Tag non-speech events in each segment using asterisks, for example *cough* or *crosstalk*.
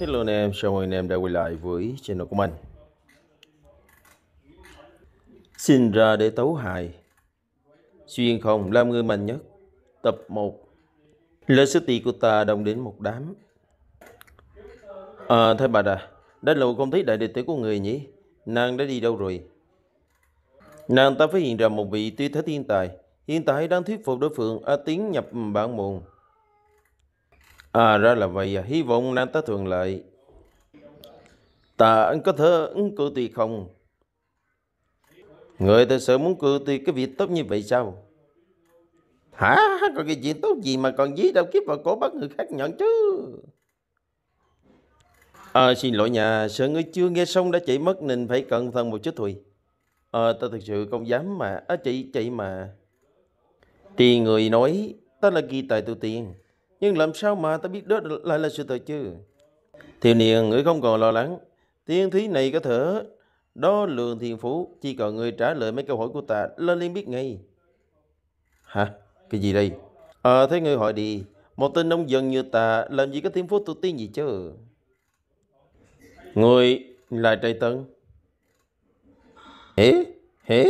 Hello anh em, chào mừng anh em đã quay lại với channel của mình Sinh ra để tấu hài, Xuyên không làm người mạnh nhất Tập 1 Lê sức Tị của ta đồng đến một đám À thưa bà à Đã lâu không thấy đại đệ tử của người nhỉ Nàng đã đi đâu rồi Nàng ta phát hiện ra một vị tuy thế thiên tài Hiện tại đang thuyết phục đối phương A Tiến nhập bản môn À ra là vậy à, hy vọng đang tới thường lợi Ta anh có thể ứng cử tùy không? Người thật sự muốn cử tùy cái việc tốt như vậy sao? Hả? Còn cái chuyện tốt gì mà còn dí đâu kiếp vào cổ bắt người khác nhận chứ? À, xin lỗi nhà, sợ người chưa nghe xong đã chạy mất nên phải cẩn thận một chút thôi. À, ta thật sự không dám mà, à, chị, chị mà. Thì người nói, ta là kỳ tài tu tiên nhưng làm sao mà ta biết đó lại là sự thật chứ? Thiền niên người không còn lo lắng, tiên thí này có thể đo lường thiền phú, chỉ cần người trả lời mấy câu hỏi của ta lên liền biết ngay. Hả? Cái gì đây? Ờ, à, thế người hỏi đi, một tên nông dân như ta làm gì có thiền phú tu tiên gì chứ? Người là Trầy Tân. Hế? Hế?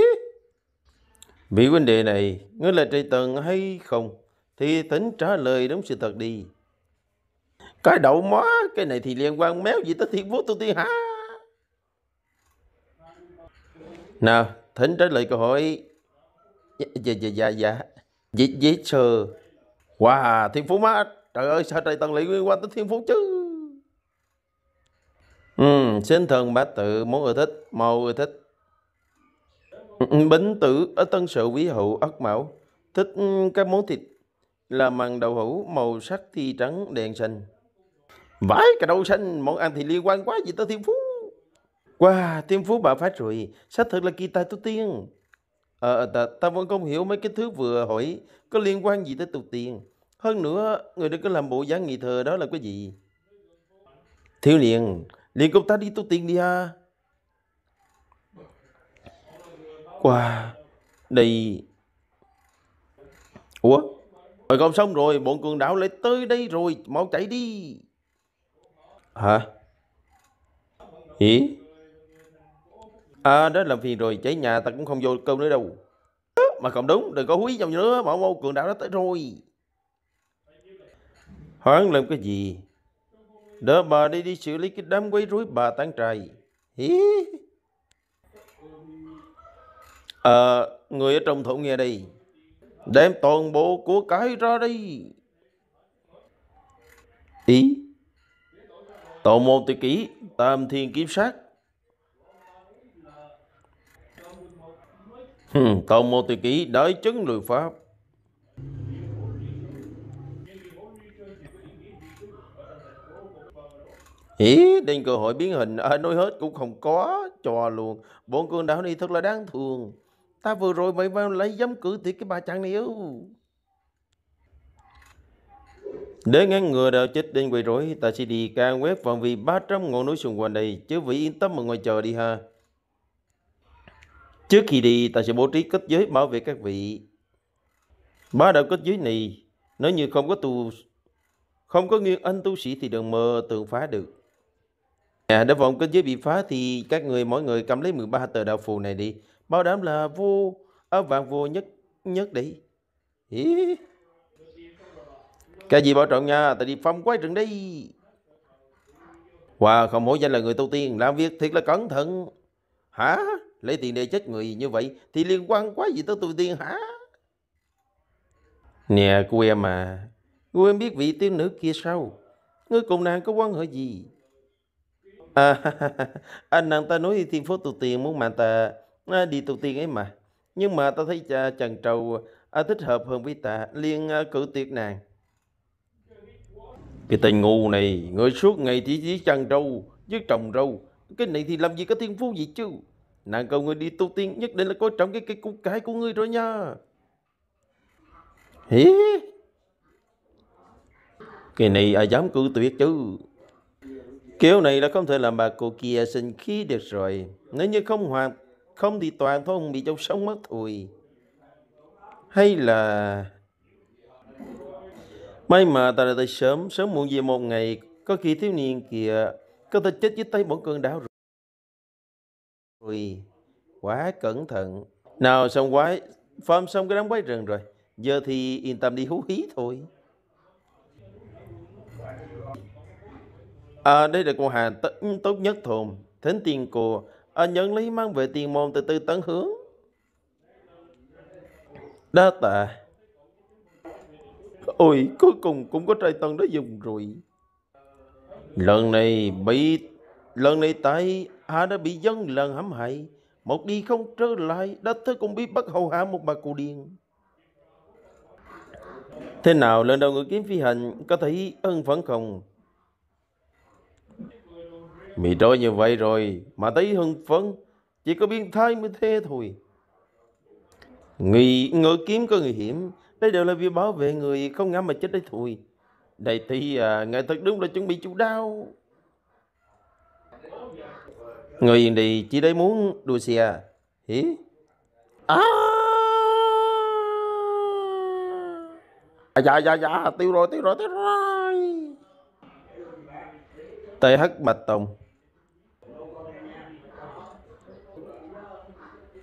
Vì vấn đề này, ngươi là Trầy Tân hay không? thì tính trả lời đúng sự thật đi cái đậu mó cái này thì liên quan méo gì tới thiên phú tu tiên hả nào thính trả lời câu hỏi dạ dạ dạ dạ dạ dạ sờ wow thiên phú má trời ơi sao trời tầng lại liên quan tới thiên phú chứ ừ xin thần bá tự muốn ưa thích mau ưa thích ừ, ừ, bính tử ở tân sự quý hữu ất mão thích ừ, cái món thịt là màn đậu hũ màu sắc thi trắng đèn xanh. Vãi cả đậu xanh, món ăn thì liên quan quá gì tới thiên phú. Wow, thiên phú bà phát rồi, xác thực là kỳ tài tu tiên. Ờ, à, ta, ta vẫn không hiểu mấy cái thứ vừa hỏi có liên quan gì tới tu tiên. Hơn nữa, người đừng có làm bộ dáng nghị thờ đó là cái gì. Thiếu liền, liền công ta đi tu tiên đi ha. Wow, đây... Ủa? Rồi con xong rồi, bọn cường đạo lại tới đây rồi, mau chạy đi. Hả? Ý? À, đó làm phiền rồi, cháy nhà ta cũng không vô câu nữa đâu. Mà không đúng, đừng có húi trong nữa, bảo mau cường đạo đã tới rồi. Hoán làm cái gì? Đỡ bà đi đi xử lý cái đám quấy rối bà tán trài. Hí. Ờ, à, người ở trong thổ nghe đây đem toàn bộ của cái ra đi. ý tổ môn tự kỷ tam thiên kiếm sát tổ môn tự kỷ đới chứng lười pháp Ý, đến cơ hội biến hình ở nói hết cũng không có, cho luôn. Bốn cương đạo đi thật là đáng thương. Ta vừa rồi mày vào lấy dám cử thì cái bà chàng này yêu. Để ngăn ngừa đạo chết đến quỷ rối, ta sẽ đi ca quét phạm vi 300 ngọn núi xung quanh đây, chứ vị yên tâm mà ngồi chờ đi ha. Trước khi đi, ta sẽ bố trí kết giới bảo vệ các vị. Ba đạo kết giới này, nếu như không có tu không có nghiêng anh tu sĩ thì đừng mơ tưởng phá được. À, đã vọng kết giới bị phá thì các người mỗi người cầm lấy 13 tờ đạo phù này đi bảo đảm là vua ở vạn vua nhất nhất đi Ý. cái gì bảo trọng nha tại đi phong quay rừng đi Wow, không hổ danh là người tu tiên, làm việc thiệt là cẩn thận. Hả? Lấy tiền để chết người như vậy thì liên quan quá gì tới tu tiên hả? Nè, cô em à, cô em biết vị tiên nữ kia sao? Ngươi cùng nàng có quan hệ gì? À, *laughs* anh nàng ta nói thiên phố tu tiên muốn mạng ta Ờ, đi tu tiên ấy mà nhưng mà ta thấy ờ, cha trần trầu ờ, thích hợp hơn với ta liên à, cử tuyệt nàng cái tên ngu này người suốt ngày chỉ chỉ trần trầu với trồng râu cái này thì làm gì có thiên phú gì chứ nàng cầu người đi tu tiên nhất định là coi trọng cái cái cung cái của ngươi rồi nha hí cái này ai dám cự tuyệt chứ kiểu này là không thể làm bà cô kia sinh khí được rồi nếu như không hoàn không thì toàn thôi bị trong sống mất thôi hay là may mà ta đã tới sớm sớm muộn gì một ngày có khi thiếu niên kia có thể chết dưới tay bọn cơn đảo rồi Ui, quá cẩn thận nào xong quái farm xong cái đám quái rừng rồi giờ thì yên tâm đi hú hí thôi à, đây là cô Hà tốt nhất thôn thánh tiên cô à, nhân lý mang về tiền môn từ từ tấn hướng đa tạ ôi cuối cùng cũng có trai tân đó dùng rồi lần này bị lần này tại hạ đã bị dân lần hãm hại một đi không trở lại đã thế cũng biết bắt hầu hạ một bà cụ điên thế nào lần đầu người kiếm phi hành có thấy ân phẫn không Mì trói như vậy rồi mà thấy hưng phấn, chỉ có biến thái mới thế thôi. người ngự kiếm có nguy hiểm, đây đều là việc bảo vệ người không ngã mà chết đấy thôi. đây thì à, ngài thật đúng là chuẩn bị chủ đau. Người yên đi, chỉ đấy muốn đua xe. Hỉ? À! Dạ, dạ, dạ, tiêu rồi, tiêu rồi, tiêu rồi. tê hất bạch tùng.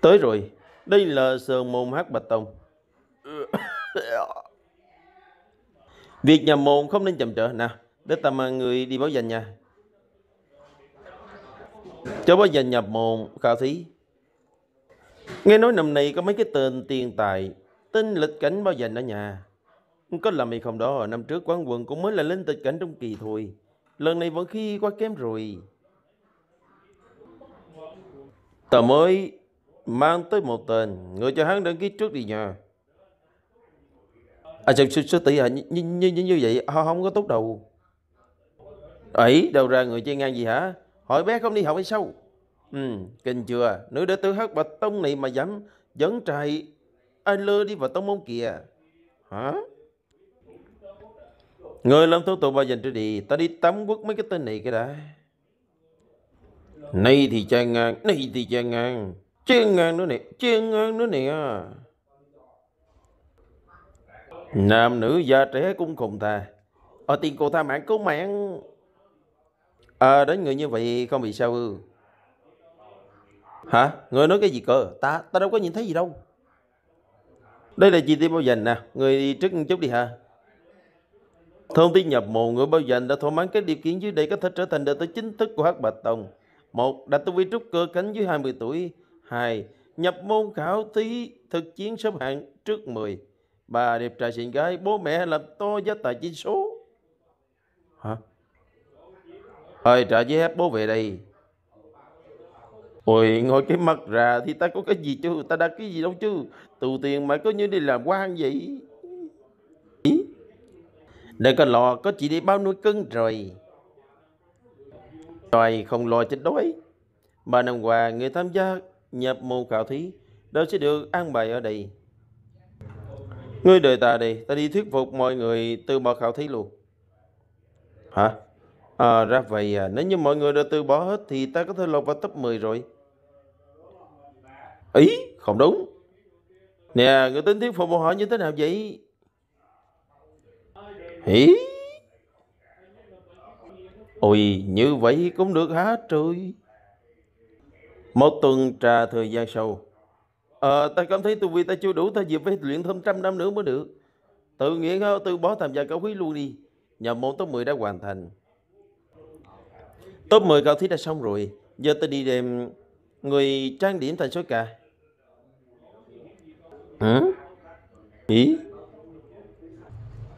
Tới rồi, đây là sườn môn hát bạch tông. Việc nhà môn không nên chậm trở. Nào, để ta tầm người đi báo danh nha. Cho báo danh nhập môn khảo thí. Nghe nói năm nay có mấy cái tên tiền tài, tên lịch cảnh báo danh ở nhà. Có làm gì không đó, năm trước quán quần cũng mới là lên tịch cảnh trong kỳ thôi. Lần này vẫn khi quá kém rồi. Tờ mới mang tới một tên người cho hắn đăng ký trước đi nhà à sư sư, sư tỷ à như, như, như, như vậy họ không có tốt đầu ấy đâu ra người chơi ngang gì hả hỏi bé không đi học hay sao ừ kinh chưa nữ đệ tử hát bạch tông này mà dám dẫn trai ai lơ đi vào tông môn kìa hả người làm thủ tục bao dành cho đi ta đi tắm quất mấy cái tên này cái đã Này thì cha ngang này thì cha ngang chiên ngang nữa nè chiên ngang nữa nè nam nữ già trẻ cũng cùng ta ở tiền cô tha mạng cứu mạng à, đến người như vậy không bị sao ư hả người nói cái gì cơ ta ta đâu có nhìn thấy gì đâu đây là chi tiết bao dành nè người đi trước một chút đi ha thông tin nhập mồm người bao dành đã thỏa mãn các điều kiện dưới đây có thể trở thành đệ tử chính thức của hắc bạch tông một đạt tu vi trúc cơ cánh dưới 20 tuổi 2. Nhập môn khảo thí thực chiến xếp hạng trước 10. 3. Đẹp trai xinh gái, bố mẹ làm to giá tài chính số. Hả? Ơi trả giấy phép bố về đây. Ôi ngồi cái mặt ra thì ta có cái gì chứ, ta đặt cái gì đâu chứ. Tù tiền mà cứ như đi làm quan vậy. Ý? Để có lò có chị đi bao nuôi cưng rồi. rồi không lo chết đói. Ba năm qua người tham gia nhập môn khảo thí đều sẽ được an bài ở đây. Ngươi đợi ta đây, ta đi thuyết phục mọi người từ bỏ khảo thí luôn. Hả? À, ra vậy à, nếu như mọi người đã từ bỏ hết thì ta có thể lọt vào top 10 rồi. Ý, không đúng. Nè, người tính thuyết phục bọn họ như thế nào vậy? Ý. Ôi, như vậy cũng được hả trời. Một tuần trà thời gian sâu, Ờ, ta cảm thấy tu vi ta chưa đủ Ta dịp phải luyện thêm trăm năm nữa mới được Tự nguyện hao tự bỏ tham gia cao quý luôn đi Nhập môn top 10 đã hoàn thành Top 10 cao thí đã xong rồi Giờ ta đi đem Người trang điểm thành số cà Hả? Ý?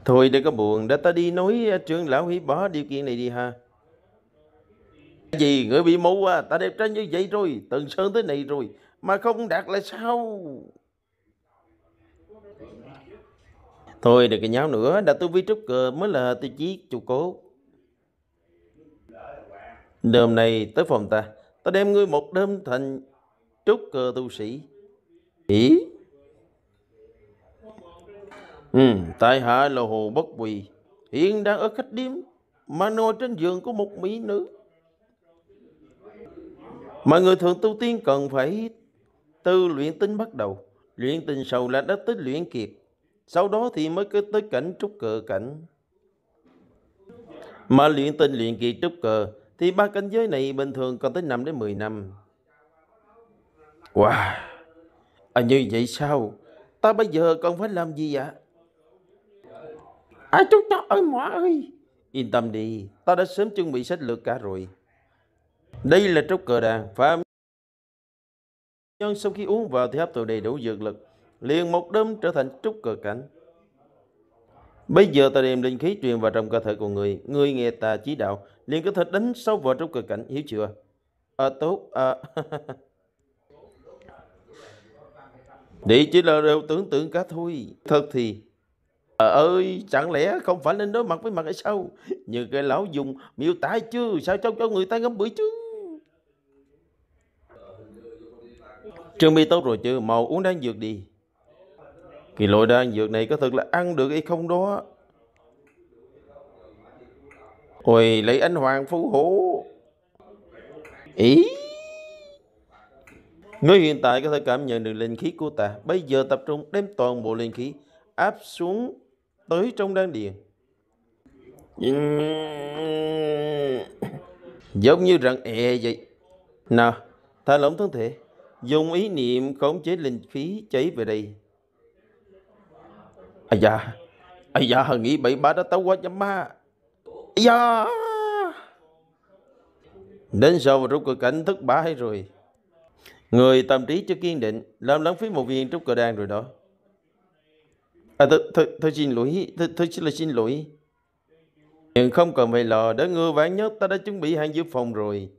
Thôi đừng có buồn Để ta đi nói à, trưởng lão hủy bỏ điều kiện này đi ha vì người bị mù à, ta đẹp trai như vậy rồi, từng sơn tới này rồi, mà không đạt là sao? Thôi được cái nháo nữa, đã tôi vi trúc cờ mới là tôi chí chủ cố. Đêm này tới phòng ta, ta đem ngươi một đêm thành trúc cờ tu sĩ. Ý? Ừ, tại hạ là hồ bất quỳ, hiện đang ở khách điếm, mà nồi trên giường của một mỹ nữ. Mọi người thường tu tiên cần phải tư luyện tính bắt đầu, luyện tình sầu là đã tích luyện kịp sau đó thì mới cứ tới cảnh trúc cờ cảnh. Mà luyện tình luyện kỳ trúc cờ thì ba cảnh giới này bình thường còn tới 5 đến 10 năm. Wow, à như vậy sao? Ta bây giờ còn phải làm gì ạ? À, chúng ta ơi mỏ ơi! Yên tâm đi, ta đã sớm chuẩn bị sách lược cả rồi. Đây là trúc cờ đàn, phạm nhân sau khi uống vào thì hấp thụ đầy đủ dược lực, liền một đêm trở thành trúc cờ cảnh. Bây giờ ta đem linh khí truyền vào trong cơ thể của người, người nghe ta chỉ đạo, liền có thể đánh sâu vào trúc cờ cảnh, hiểu chưa? À, tốt, à. *laughs* Đây chỉ là đều tưởng tượng cả thôi. Thật thì à, ơi, chẳng lẽ không phải nên đối mặt với mặt hay sao? Như cái lão dùng miêu tả chứ, sao cho cho người ta ngắm bưởi chứ? Trương mi tốt rồi chứ, màu uống đang dược đi. kỳ lội đang dược này có thật là ăn được hay không đó? Ôi, lấy anh Hoàng Phú Hổ. Ý. Ngươi hiện tại có thể cảm nhận được linh khí của ta. Bây giờ tập trung đem toàn bộ linh khí áp xuống tới trong đan điền. Giống như răng e vậy. Nào, thả lỏng thân thể dùng ý niệm khống chế linh khí chảy về đây ai da ai da nghĩ bảy ba đó tao quá chấm ma ai da đến sau rút cửa cảnh thất bại rồi người tâm trí chưa kiên định làm lãng phí một viên trúc cờ đàn rồi đó à, tôi, tôi, tôi xin lỗi tôi, tôi xin là xin lỗi nhưng không cần phải lo đã ngư vãn nhất ta đã chuẩn bị hàng dự phòng rồi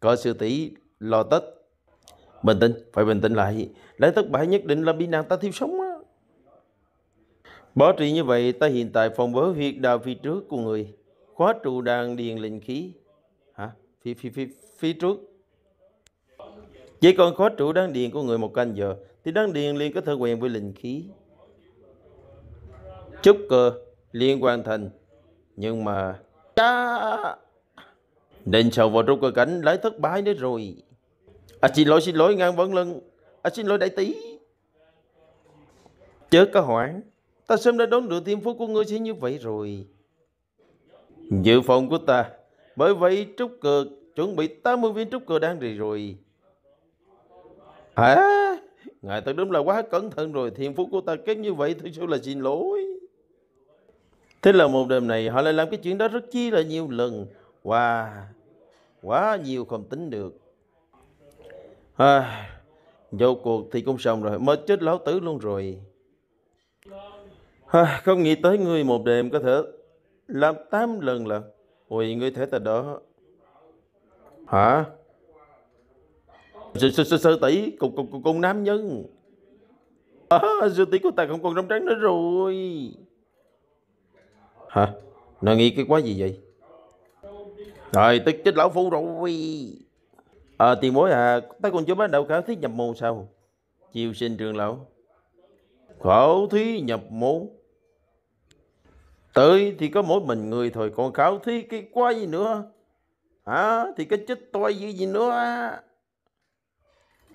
có sự tỷ lo tất bình tĩnh phải bình tĩnh lại lẽ thất bại nhất định là bị nàng ta thiêu sống á bỏ trị như vậy ta hiện tại phòng bớ việc đào phía trước của người khóa trụ đàn điền linh khí hả phía phía phía phía trước chỉ còn khóa trụ đan điền của người một canh giờ thì đan điền liền có thể quen với linh khí chúc cơ liền hoàn thành nhưng mà cha nên sầu vào trong cơ cảnh lấy thất bại nữa rồi à xin lỗi xin lỗi ngang vấn lân à xin lỗi đại tí chớ có hoảng ta sớm đã đón được thiên phú của ngươi sẽ như vậy rồi dự phòng của ta bởi vậy trúc cờ chuẩn bị 80 viên trúc cờ đang rì rồi hả à, ngài ta đúng là quá cẩn thận rồi thiên phú của ta kết như vậy thôi sao là xin lỗi thế là một đêm này họ lại làm cái chuyện đó rất chi là nhiều lần wow quá nhiều không tính được à, vô cuộc thì cũng xong rồi mới chết lão tử luôn rồi à, không nghĩ tới ngươi một đêm có thể làm tám lần là ui ngươi thể tại đó hả sư, sư, sư, sư tỷ cùng cùng cùng nam nhân à, sư tỷ của ta không còn râm trắng nữa rồi hả nó nghĩ cái quá gì vậy rồi tức chết lão phu rồi à, tiền bối à ta còn chú bác đạo khảo thí nhập môn sao chiều sinh trường lão khảo thí nhập môn tới thì có mỗi mình người thôi còn khảo thí cái quá gì nữa hả à, thì cái chết toi gì gì nữa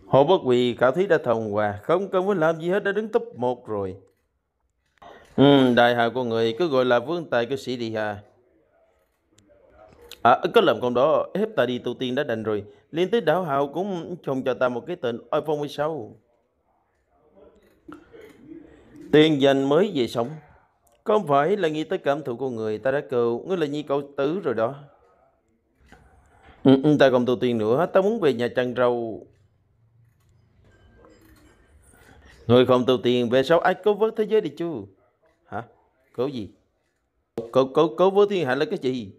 Hồ Bất Quỳ khảo thí đã thông qua, không cần phải làm gì hết đã đứng top 1 rồi. Ừ, đại hào con người cứ gọi là vương tài cư sĩ đi hà. À, có làm con đó, hết ta đi tu tiên đã đành rồi. Liên tiếp đảo hào cũng trùng cho ta một cái tên iPhone 16. Tiền dành mới về sống. Không phải là nghĩ tới cảm thụ của người ta đã cầu, ngươi là nhi cậu tứ rồi đó. Ừ, ừ ta còn tu tiền nữa, ta muốn về nhà chăn râu. Người không tu tiền về sau ai cố vớt thế giới đi chứ? Hả? Cố gì? Cố, cố, cố vớt thiên hạ là cái gì?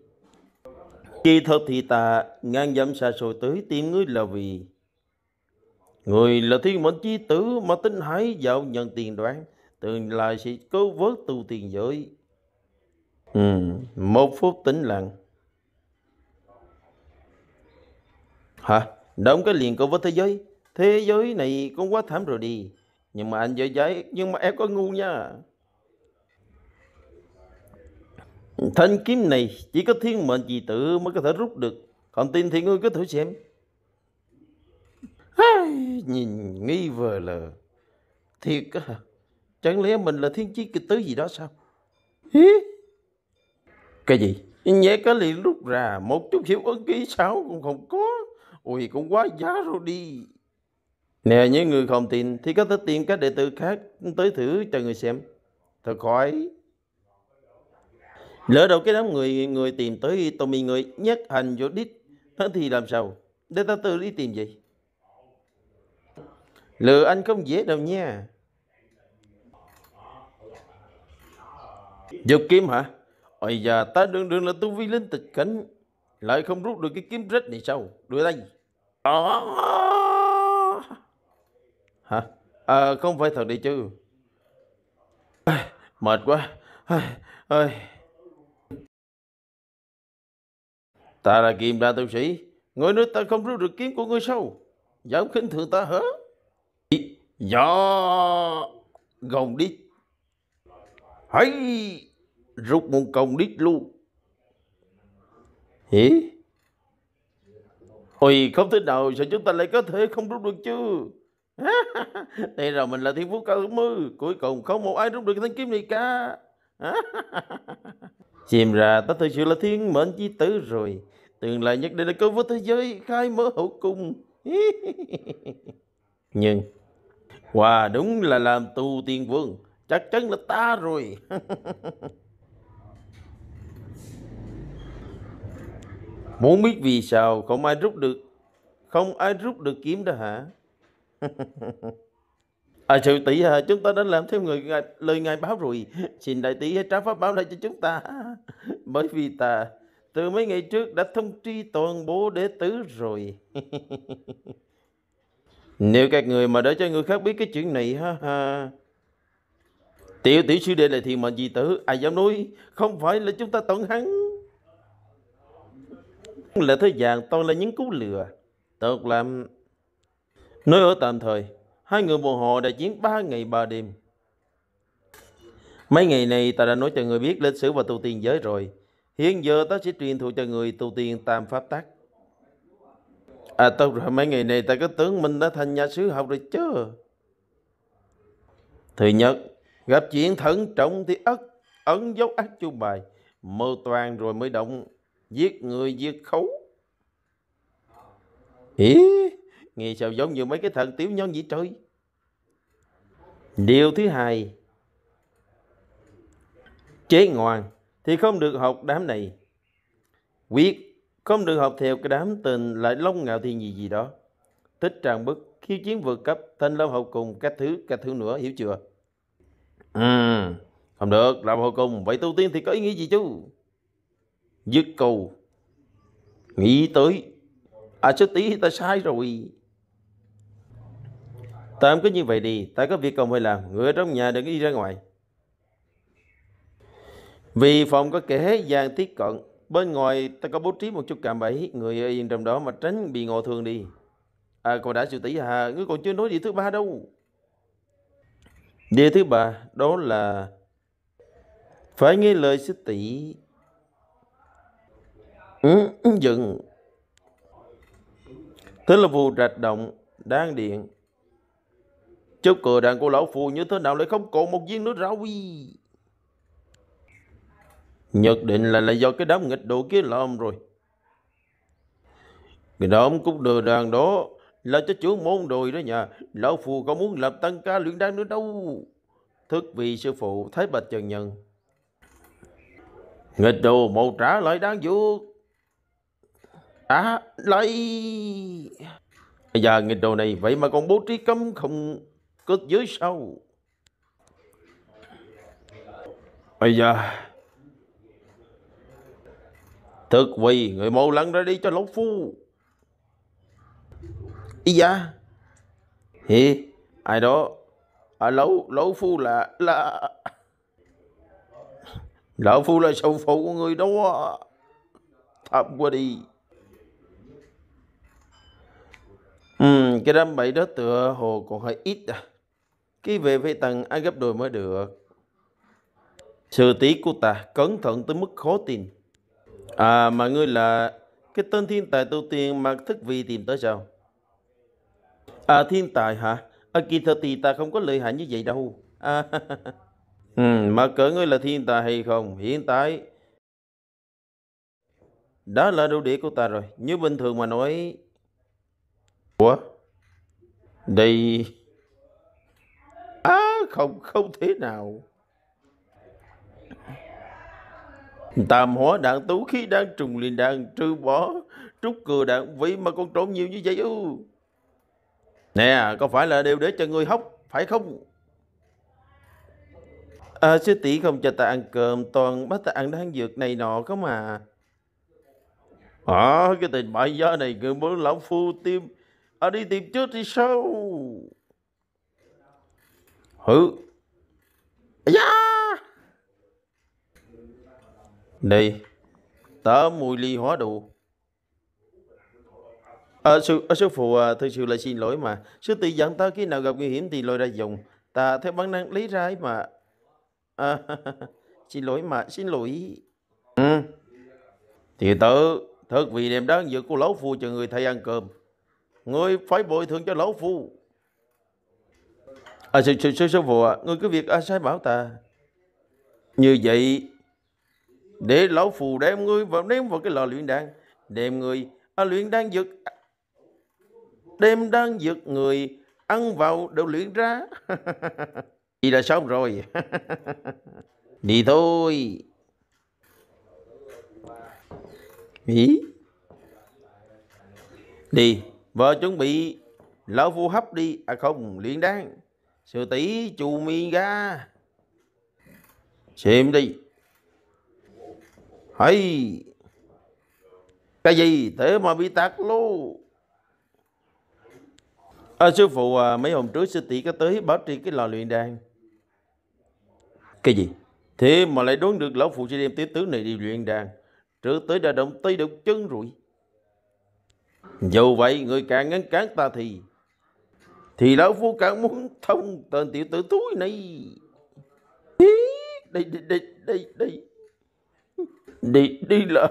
Kỳ thật thì ta ngang dặm xa xôi tới tìm ngươi là vì Người là thiên mệnh chi tử mà tinh hải dạo nhận tiền đoán Tương lai sẽ cứu vớt tu tiền giới ừ, Một phút tĩnh lặng Hả? Động cái liền cầu với thế giới Thế giới này cũng quá thảm rồi đi Nhưng mà anh dễ dãi Nhưng mà em có ngu nha Thanh kiếm này chỉ có thiên mệnh dị tử mới có thể rút được Còn tin thì ngươi cứ thử xem Nhìn nghi vờ lờ Thiệt á Chẳng lẽ mình là thiên chi kịch tứ gì đó sao Hí Cái gì Nhẹ cái liền rút ra Một chút hiệu ấn ký sao cũng không có Ui cũng quá giá rồi đi Nè những người không tin Thì có thể tìm các đệ tử khác Tới thử cho người xem Thật khỏi Lỡ đâu cái đám người người tìm tới Tommy người nhất hành vô đít Nó thì làm sao Để ta tự đi tìm gì Lừa anh không dễ đâu nha Dục kiếm hả Ôi già ta đương đương là tu vi linh tịch cảnh Lại không rút được cái kiếm rết này sao Đưa đây à... Hả à, Không phải thật đi chứ à, Mệt quá à, à. Ta là kim đa tu sĩ, người nói ta không rút được kiếm của người sâu. Dám khinh thường ta hả? Dạ, gồng đi. Hãy rút một còng đít luôn. Hỉ? Ôi không thế nào sao chúng ta lại có thể không rút được chứ? *laughs* Đây rồi mình là thiên phú cao mư, cuối cùng không một ai rút được thanh kiếm này cả. Chìm *laughs* ra ta thực sự là thiên mệnh chi tử rồi tương lai nhất định là cơ vua thế giới khai mở hậu cung *laughs* nhưng Hòa wow, đúng là làm tu tiên vương Chắc chắn là ta rồi *laughs* Muốn biết vì sao không ai rút được Không ai rút được kiếm đó hả *laughs* À sự tỷ à Chúng ta đã làm theo người lời ngài báo rồi Xin đại tỷ hãy trả pháp báo lại cho chúng ta Bởi vì ta từ mấy ngày trước đã thông tri toàn bộ đệ tử rồi. *laughs* Nếu các người mà để cho người khác biết cái chuyện này ha ha. Tiểu tiểu sư đệ là thiền mệnh gì tử, ai dám nói, không phải là chúng ta tổn hắn. Là thế gian toàn là những cú lừa. Tốt lắm. Nói ở tạm thời, hai người bọn họ đã chiến ba ngày ba đêm. Mấy ngày này ta đã nói cho người biết lịch sử và tu tiên giới rồi. Hiện giờ ta sẽ truyền thụ cho người tu tiên tam pháp tắc. À tốt rồi mấy ngày này ta có tưởng mình đã thành nhà sứ học rồi chứ. Thứ nhất, gặp chuyện thận trọng thì ất, ẩn dấu ác chu bài, mơ toàn rồi mới động, giết người giết khấu. Ý, nghe sao giống như mấy cái thần tiểu nhân vậy trời. Điều thứ hai, chế ngoan thì không được học đám này. Quyết không được học theo cái đám tên lại long ngạo thiên gì gì đó. Thích tràn bức, khi chiến vượt cấp, thanh lâu học cùng các thứ, các thứ nữa, hiểu chưa? Ừ, không được, làm hậu cùng, vậy tu tiên thì có ý nghĩa gì chứ? Dứt cầu, nghĩ tới, à chứ tí ta sai rồi. Tạm cứ như vậy đi, ta có việc cần phải làm, người ở trong nhà đừng đi ra ngoài. Vì phòng có kẻ gian tiếp cận, bên ngoài ta có bố trí một chút cạm bẫy, người yên trong đó mà tránh bị ngộ thương đi. À, cậu đã sư tỷ à, ngươi còn chưa nói điều thứ ba đâu. Điều thứ ba đó là phải nghe lời sư tỷ. Ừ, ừ dừng. Thế là vụ rạch động, đang điện. Chốc cười đàn cô lão phù như thế nào lại không còn một viên nước rau vi. Nhất định là, là do cái đám nghịch đồ kia làm rồi. Cái đám cũng đưa đàn đó là cho trưởng môn đồi đó nhà. Lão Phù có muốn làm tăng ca luyện đan nữa đâu. Thức vị sư phụ thấy Bạch Trần Nhân. Nghịch đồ mau trả lại đang dược. Trả à, lại. Bây giờ nghịch đồ này vậy mà còn bố trí cấm không cất dưới sau. Bây giờ... Thực vì người mau lăn ra đi cho lão phu Ý da Hì Ai đó à, lấu lấu phu là là Lão phu là sầu phụ của người đó Thập qua đi ừ, Cái đám bẫy đó tựa hồ còn hơi ít à Khi về phải tầng ai gấp đôi mới được Sự tiếc của ta cẩn thận tới mức khó tin À, mà ngươi là cái tên thiên tài tu tiên mà thức vị tìm tới sao? À, thiên tài hả? À, kỳ thật thì ta không có lợi hại như vậy đâu. À, *laughs* ừ, mà cỡ ngươi là thiên tài hay không? Hiện tại đó là đồ địa của ta rồi. Như bình thường mà nói... Ủa? Đây... À, không, không thế nào. tam hóa đạn tú khí đang trùng liền đạn trư bỏ trúc cừa đạn vậy mà con trộn nhiều như vậy ư nè có phải là đều để cho người hóc phải không à, sư tỷ không cho ta ăn cơm toàn bắt ta ăn đan dược này nọ có mà ờ à, cái tình bại gia này người muốn lão phu tiêm à, đi tìm trước thì sao hử yeah! Dạ! đi tớ mùi ly hóa đủ à, sư, à, sư phụ à, thực sự là xin lỗi mà sư tỷ dẫn tớ khi nào gặp nguy hiểm thì lôi ra dùng ta theo bản năng lấy ra ấy mà *laughs* à, xin lỗi mà xin lỗi ừ. thì tớ thật vì đêm đó giữa cô lão phu cho người thầy ăn cơm người phải bồi thường cho lão phu à, sư, sư, sư, sư phụ à, người cứ việc à, sai bảo ta như vậy để lão phù đem ngươi vào ném vào cái lò luyện đan đem người à, luyện đan dược đem đan dược người ăn vào đều luyện ra *laughs* thì là xong rồi đi *laughs* thôi Ý. đi vợ chuẩn bị lão phù hấp đi à không luyện đan sư tỷ chù mi ra xem đi hay cái gì thế mà bị tắt luôn à, sư phụ à, mấy hôm trước sư tỷ có tới báo trì cái lò luyện đan cái gì thế mà lại đoán được lão phụ sẽ đem tiểu tướng này đi luyện đàn trước tới đã động tay động chân rồi dù vậy người càng ngăn cản ta thì thì lão phu càng muốn thông tên tiểu tử túi này đây đây đây đây đây đi đi là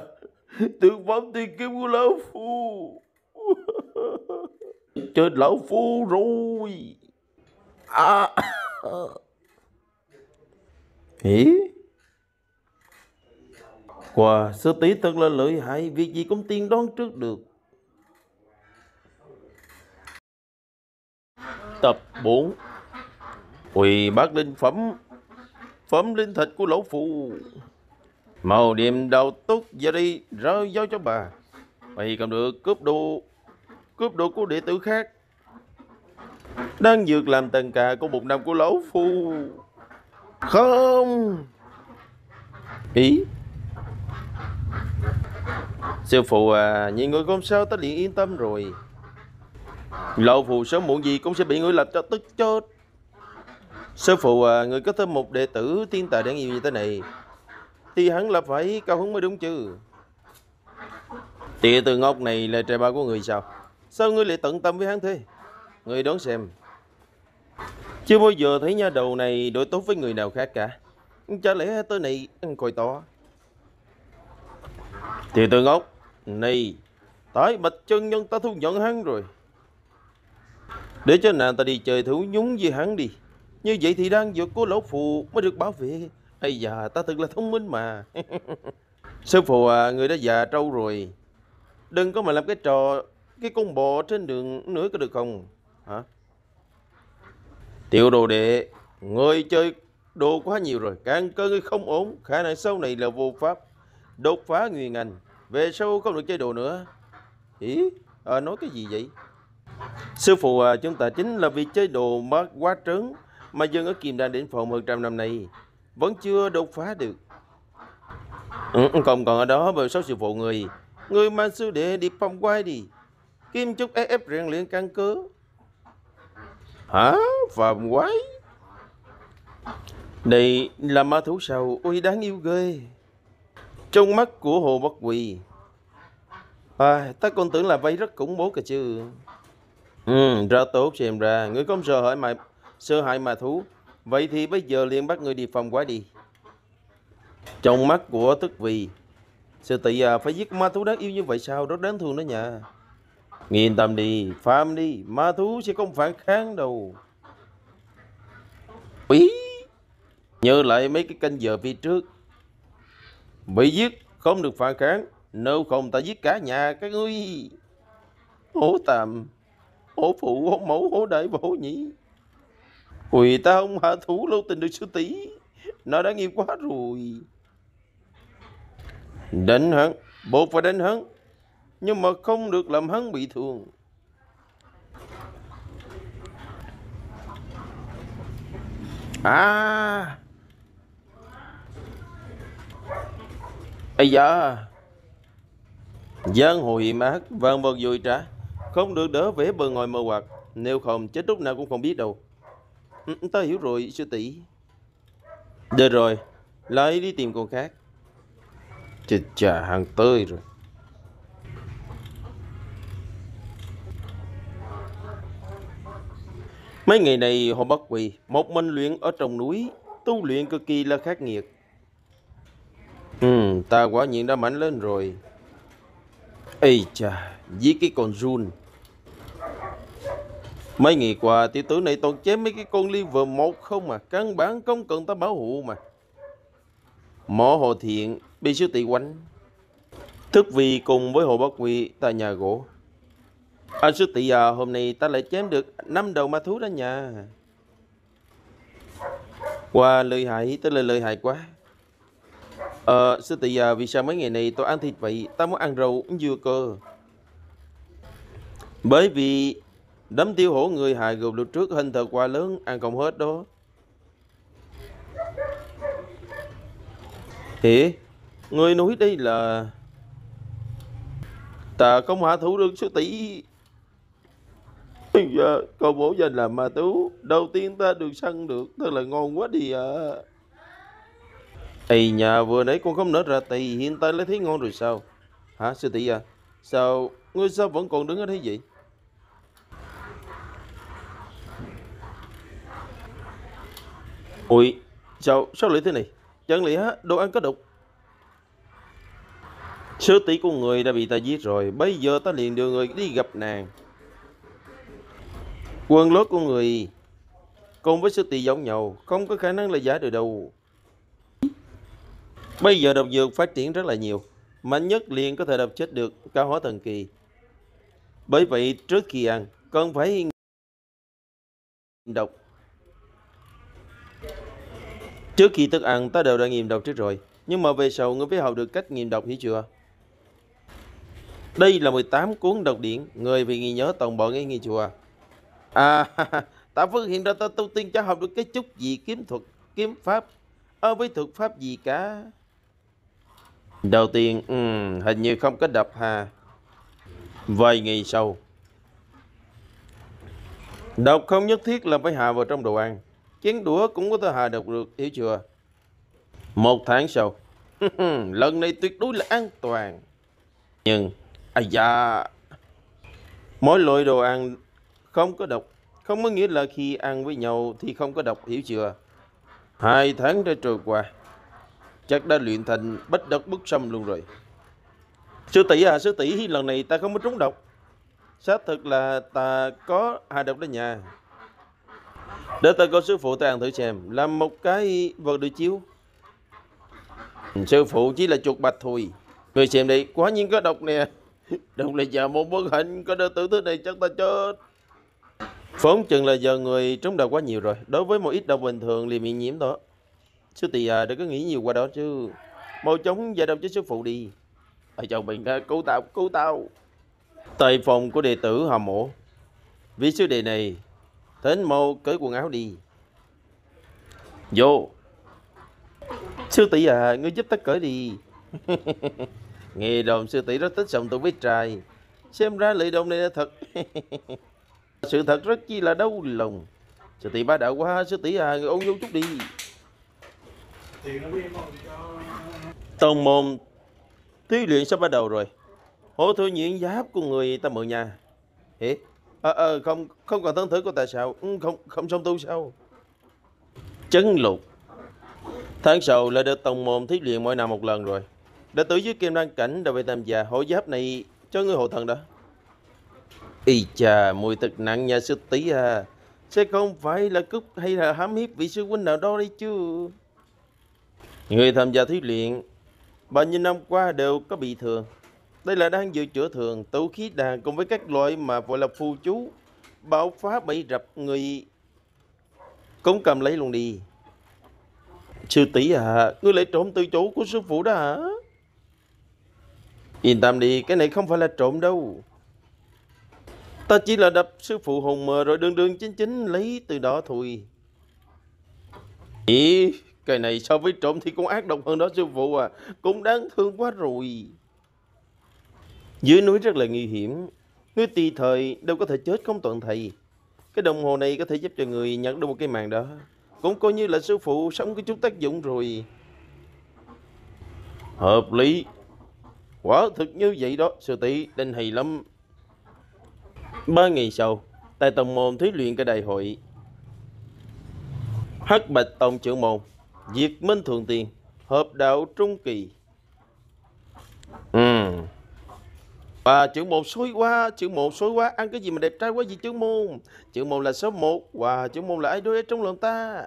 tư vấn tìm kiếm của lão phu trên lão phu rồi à hỉ quà sư tỷ thật là lợi hại việc gì cũng tiên đoán trước được tập 4 Quỳ bát linh phẩm Phẩm linh thịt của lão phu Màu điểm đầu túc giờ đi rơi dấu cho bà Mày còn được cướp đồ Cướp đồ của đệ tử khác Đang dược làm tầng cà của một năm của lão phu Không Ý Sư phụ à Nhìn người không sao ta liền yên tâm rồi Lão phụ sớm muộn gì cũng sẽ bị người lập cho tức chết Sư phụ à Người có thêm một đệ tử tiên tài đáng yêu như thế này thì hắn là phải cao hứng mới đúng chứ Tịa từ ngốc này là trời ba của người sao Sao ngươi lại tận tâm với hắn thế Ngươi đón xem Chưa bao giờ thấy nha đầu này đối tốt với người nào khác cả Chả lẽ tới này ăn coi to Tịa từ ngốc Này Tại bạch chân nhân ta thu nhận hắn rồi Để cho nàng ta đi chơi thủ nhúng với hắn đi Như vậy thì đang giữa cố lão phù mới được bảo vệ Ây già, ta thật là thông minh mà. *laughs* Sư phụ à, người đã già trâu rồi. Đừng có mà làm cái trò, cái con bò trên đường nữa có được không? Hả? Tiểu đồ đệ, người chơi đồ quá nhiều rồi, càng cơ ngươi không ổn, khả năng sau này là vô pháp, đột phá nguyên ngành, về sau không được chơi đồ nữa. Ý, à, nói cái gì vậy? Sư phụ à, chúng ta chính là vì chơi đồ mất quá trớn mà dân ở Kim Đan đến phòng hơn trăm năm nay vẫn chưa đột phá được. Ừ, còn còn ở đó bởi sáu sư phụ người, người mang sư đệ đi phong quay đi, kim chúc ép rèn luyện căn cứ Hả? Phạm quái? Đây là ma thú sầu, uy đáng yêu ghê. Trong mắt của Hồ Bất Quỳ, à, ta còn tưởng là vây rất khủng bố cả chứ. Ừ, ra tốt xem ra, người không sợ hãi mà sợ hãi mà thú Vậy thì bây giờ liền bắt người đi phòng quái đi. Trong mắt của tức vì, sư tỷ à, phải giết ma thú đáng yêu như vậy sao, rất đáng thương đó nha. Yên tâm đi, phàm đi, ma thú sẽ không phản kháng đâu. Bí, nhớ lại mấy cái canh giờ phía trước. Bị giết không được phản kháng, nếu không ta giết cả nhà các ngươi. Hổ tàm, hổ phụ, hổ mẫu, hổ đại và hổ nhĩ. Ui ta không hạ thủ lâu tình được sư tỷ Nó đã nghiêm quá rồi Đánh hắn Buộc phải đánh hắn Nhưng mà không được làm hắn bị thương À Ây da Giang hồ hiểm ác Vàng vật dùi trả Không được đỡ vẽ bờ ngồi mờ hoạt, Nếu không chết lúc nào cũng không biết đâu Ừ, ta hiểu rồi sư tỷ được rồi lấy đi tìm cô khác chà chà hàng tươi rồi Mấy ngày này họ bắt quỳ, một mình luyện ở trong núi, tu luyện cực kỳ là khắc nghiệt. Ừ, ta quả nhiên đã mạnh lên rồi. Ây chà, với cái con run Mấy ngày qua tiểu tử này toàn chém mấy cái con liver một không mà Căn bản không cần ta bảo hộ mà Mỏ hồ thiện bị siêu tỷ quánh Thức vì cùng với hồ bác quy tại nhà gỗ Anh à, sư tỷ à hôm nay ta lại chém được năm đầu ma thú đó nha Qua wow, lợi hại tới lời lợi hại quá Ờ à, sư tỷ à vì sao mấy ngày này tôi ăn thịt vậy Ta muốn ăn rau cũng dưa cơ Bởi vì Đấm tiêu hổ người hài gục lúc trước hình thật quá lớn, ăn không hết đó. Thì, người nói đây là... Ta không hạ thủ được số tỷ. Bây giờ, cậu bổ danh là ma tú. Đầu tiên ta được săn được, thật là ngon quá đi ạ. À. Ây nhà vừa nãy con không nở ra tỷ, hiện tại lại thấy ngon rồi sao? Hả sư tỷ à? Sao, ngươi sao vẫn còn đứng ở đây vậy? Ui, sao, sao lại thế này? Chẳng lẽ đồ ăn có độc? Sứ tỷ của người đã bị ta giết rồi, bây giờ ta liền đưa người đi gặp nàng. Quân lốt của người cùng với sứ tỷ giống nhau, không có khả năng là giả được đâu. Bây giờ độc dược phát triển rất là nhiều, mạnh nhất liền có thể đập chết được cả hóa thần kỳ. Bởi vậy trước khi ăn, cần phải đọc Trước khi thức ăn, ta đều đã nghiệm độc trước rồi. Nhưng mà về sau, người phải học được cách nghiệm độc hiểu chưa? Đây là 18 cuốn độc điển, người vì ghi nhớ toàn bộ ngay nghi chùa. À, *laughs* ta phát hiện ra ta tu tiên chẳng học được cái chút gì kiếm thuật, kiếm pháp, ở ờ, với thuật pháp gì cả. Đầu tiên, um, hình như không có đập hà. Vài ngày sau, độc không nhất thiết là phải hạ vào trong đồ ăn chén đũa cũng có thể hạ độc được, hiểu chưa? Một tháng sau, *laughs* lần này tuyệt đối là an toàn. Nhưng, à da, mỗi loại đồ ăn không có độc, không có nghĩa là khi ăn với nhau thì không có độc, hiểu chưa? Hai tháng đã trôi qua, chắc đã luyện thành bất độc bất xâm luôn rồi. Sư tỷ à, sư tỷ, lần này ta không có trúng độc. Xác thực là ta có hạ độc đó nhà. Để ta có sư phụ tàn thử xem là một cái vật đối chiếu Sư phụ chỉ là chuột bạch thôi Người xem đi Quá nhiên có độc nè *laughs* Độc là giờ một bất hình Có đỡ tử thứ này chắc ta chết Phóng chừng là giờ người trúng đầu quá nhiều rồi Đối với một ít độc bình thường liền bị nhiễm đó Sư tỷ à đừng có nghĩ nhiều qua đó chứ Mau chóng giải độc cho sư phụ đi Ở chồng mình đã à, cứu tao cứu tao Tại phòng của đệ tử Hà Mộ Vị sư đệ này Thến mô cởi quần áo đi Vô Sư tỷ à Ngươi giúp ta cởi đi *laughs* Nghe đồn sư tỷ rất thích sống tôi với trai Xem ra lợi đồng này là thật *laughs* Sự thật rất chi là đau lòng Sư tỷ ba đạo quá Sư tỷ à Ngươi ôn vô chút đi Tông môn Thí luyện sắp bắt đầu rồi Hổ thư nhuyễn giáp của người ta mượn nhà Hết à, à, không không còn thân thứ của tại sao ừ, không không song tu sao chấn lục tháng sầu là được tổng môn thí luyện mỗi năm một lần rồi đệ tử dưới kim đăng cảnh đã về tham gia hộ giáp này cho người hộ thần đó y chà mùi thực nặng nhà sư tỷ à sẽ không phải là cúp hay là hám hiếp vị sư huynh nào đó đấy chứ người tham gia thí luyện bao nhiêu năm qua đều có bị thường đây là đang dược chữa thường, tụ khí đàn cùng với các loại mà gọi là phù chú, bạo phá bẫy rập người cũng cầm lấy luôn đi. Sư tỷ à, ngươi lại trộm từ chỗ của sư phụ đó hả? Yên tâm đi, cái này không phải là trộm đâu. Ta chỉ là đập sư phụ hồn mờ rồi đường đường chính chính lấy từ đó thôi. Ý, cái này so với trộm thì cũng ác độc hơn đó sư phụ à, cũng đáng thương quá rồi. Dưới núi rất là nguy hiểm, người tùy thời đâu có thể chết không toàn thầy. Cái đồng hồ này có thể giúp cho người nhận được một cái màn đó. Cũng coi như là sư phụ sống cái chút tác dụng rồi. Hợp lý. Quả thực như vậy đó, sư tỷ đinh hay lắm. Ba ngày sau, tại tổng môn thí luyện cái đại hội. Hắc bạch tổng trưởng môn, diệt minh thường tiền, hợp đạo trung kỳ. Ừ và chữ một xối quá chữ một xối quá ăn cái gì mà đẹp trai quá gì chữ môn chữ một là số 1 và chữ môn là ai đôi trong lòng ta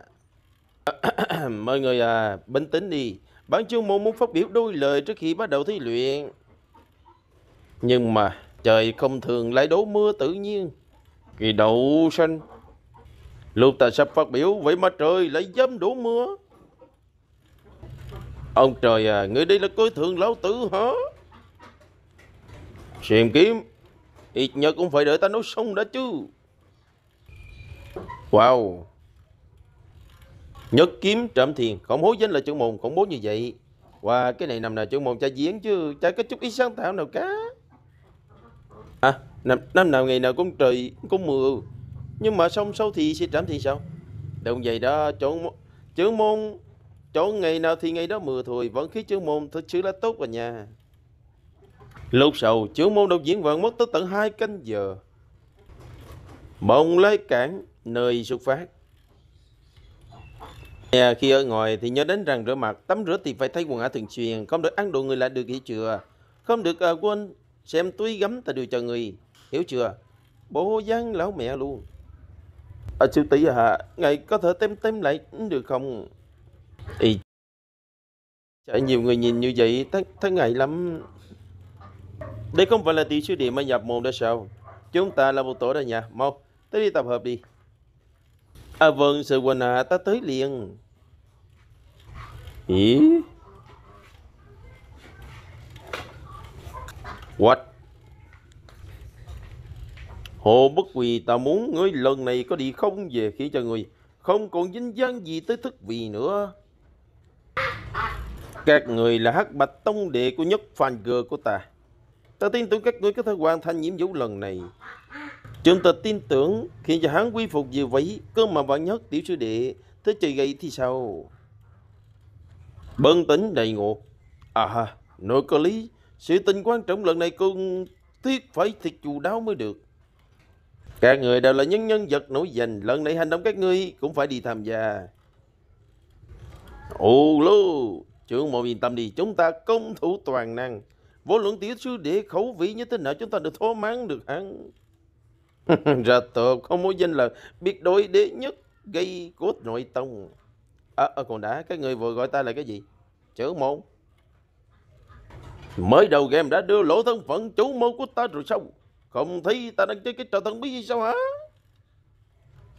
*coughs* mọi người à bình tĩnh đi bản chương môn muốn phát biểu đôi lời trước khi bắt đầu thi luyện nhưng mà trời không thường lại đổ mưa tự nhiên kỳ đậu xanh lúc ta sắp phát biểu vậy mà trời lại dám đổ mưa ông trời à người đây là coi thường lão tử hả Xem kiếm Ít nhất cũng phải đợi ta nấu xong đã chứ Wow Nhất kiếm trộm thiền Khổng hối danh là chữ mồm, khổng bố như vậy Và wow, cái này nằm là chữ mồm cha diễn chứ Chả có chút ít sáng tạo nào cả À năm, năm nào ngày nào cũng trời cũng mưa Nhưng mà xong sau thì sẽ trảm thiền sao Đồng vậy đó chỗ chữ môn Chỗ ngày nào thì ngày đó mưa thôi Vẫn khí chữ môn thật sự là tốt rồi nha Lúc sầu trưởng môn đạo diễn vẫn mất tới tận hai canh giờ. Bồng lấy cảng, nơi xuất phát. À, khi ở ngoài thì nhớ đến rằng rửa mặt, tắm rửa thì phải thay quần áo thường xuyên, không được ăn đồ người lạ được hiểu chưa? Không được à, quên xem túi gấm ta đưa cho người, hiểu chưa? Bố dáng lão mẹ luôn. À, sư tỷ à, ngày có thể tem tem lại được không? Ý, Chạy nhiều người nhìn như vậy, tháng, tháng ngày lắm đây không phải là tỷ số điểm mà nhập môn đã sao? Chúng ta là một tổ đó nha. Mau, tới đi tập hợp đi. À vâng, sự quên à, ta tới liền. Ý? What? Hồ Bất Quỳ ta muốn ngươi lần này có đi không về khi cho người không còn dính dáng gì tới thức vị nữa. Các người là hắc bạch tông đệ của nhất fan girl của ta. Ta tin tưởng các ngươi có thể hoàn thành nhiệm vụ lần này. Chúng ta tin tưởng khiến cho hắn quy phục như vậy cơ mà bạn nhất tiểu sư đệ thế trời gậy thì sao? Bân tính đầy ngộ. À ha, nội có lý. Sự tình quan trọng lần này cũng thiết phải thiệt chủ đáo mới được. Các người đều là nhân nhân vật nổi danh. Lần này hành động các ngươi cũng phải đi tham gia. Ồ lô, trưởng mộ yên tâm đi. Chúng ta công thủ toàn năng. Vô lượng tiểu sư đệ khẩu vị như thế nào chúng ta được thỏa mãn được hắn. *laughs* Ra tờ không mối danh là biệt đội đế nhất gây cốt nội tông. À, à còn đã, cái người vừa gọi ta là cái gì? Chữ môn. Mới đầu game đã đưa lỗ thân phận chủ môn của ta rồi sao? Không thấy ta đang chơi cái trò thần bí gì sao hả?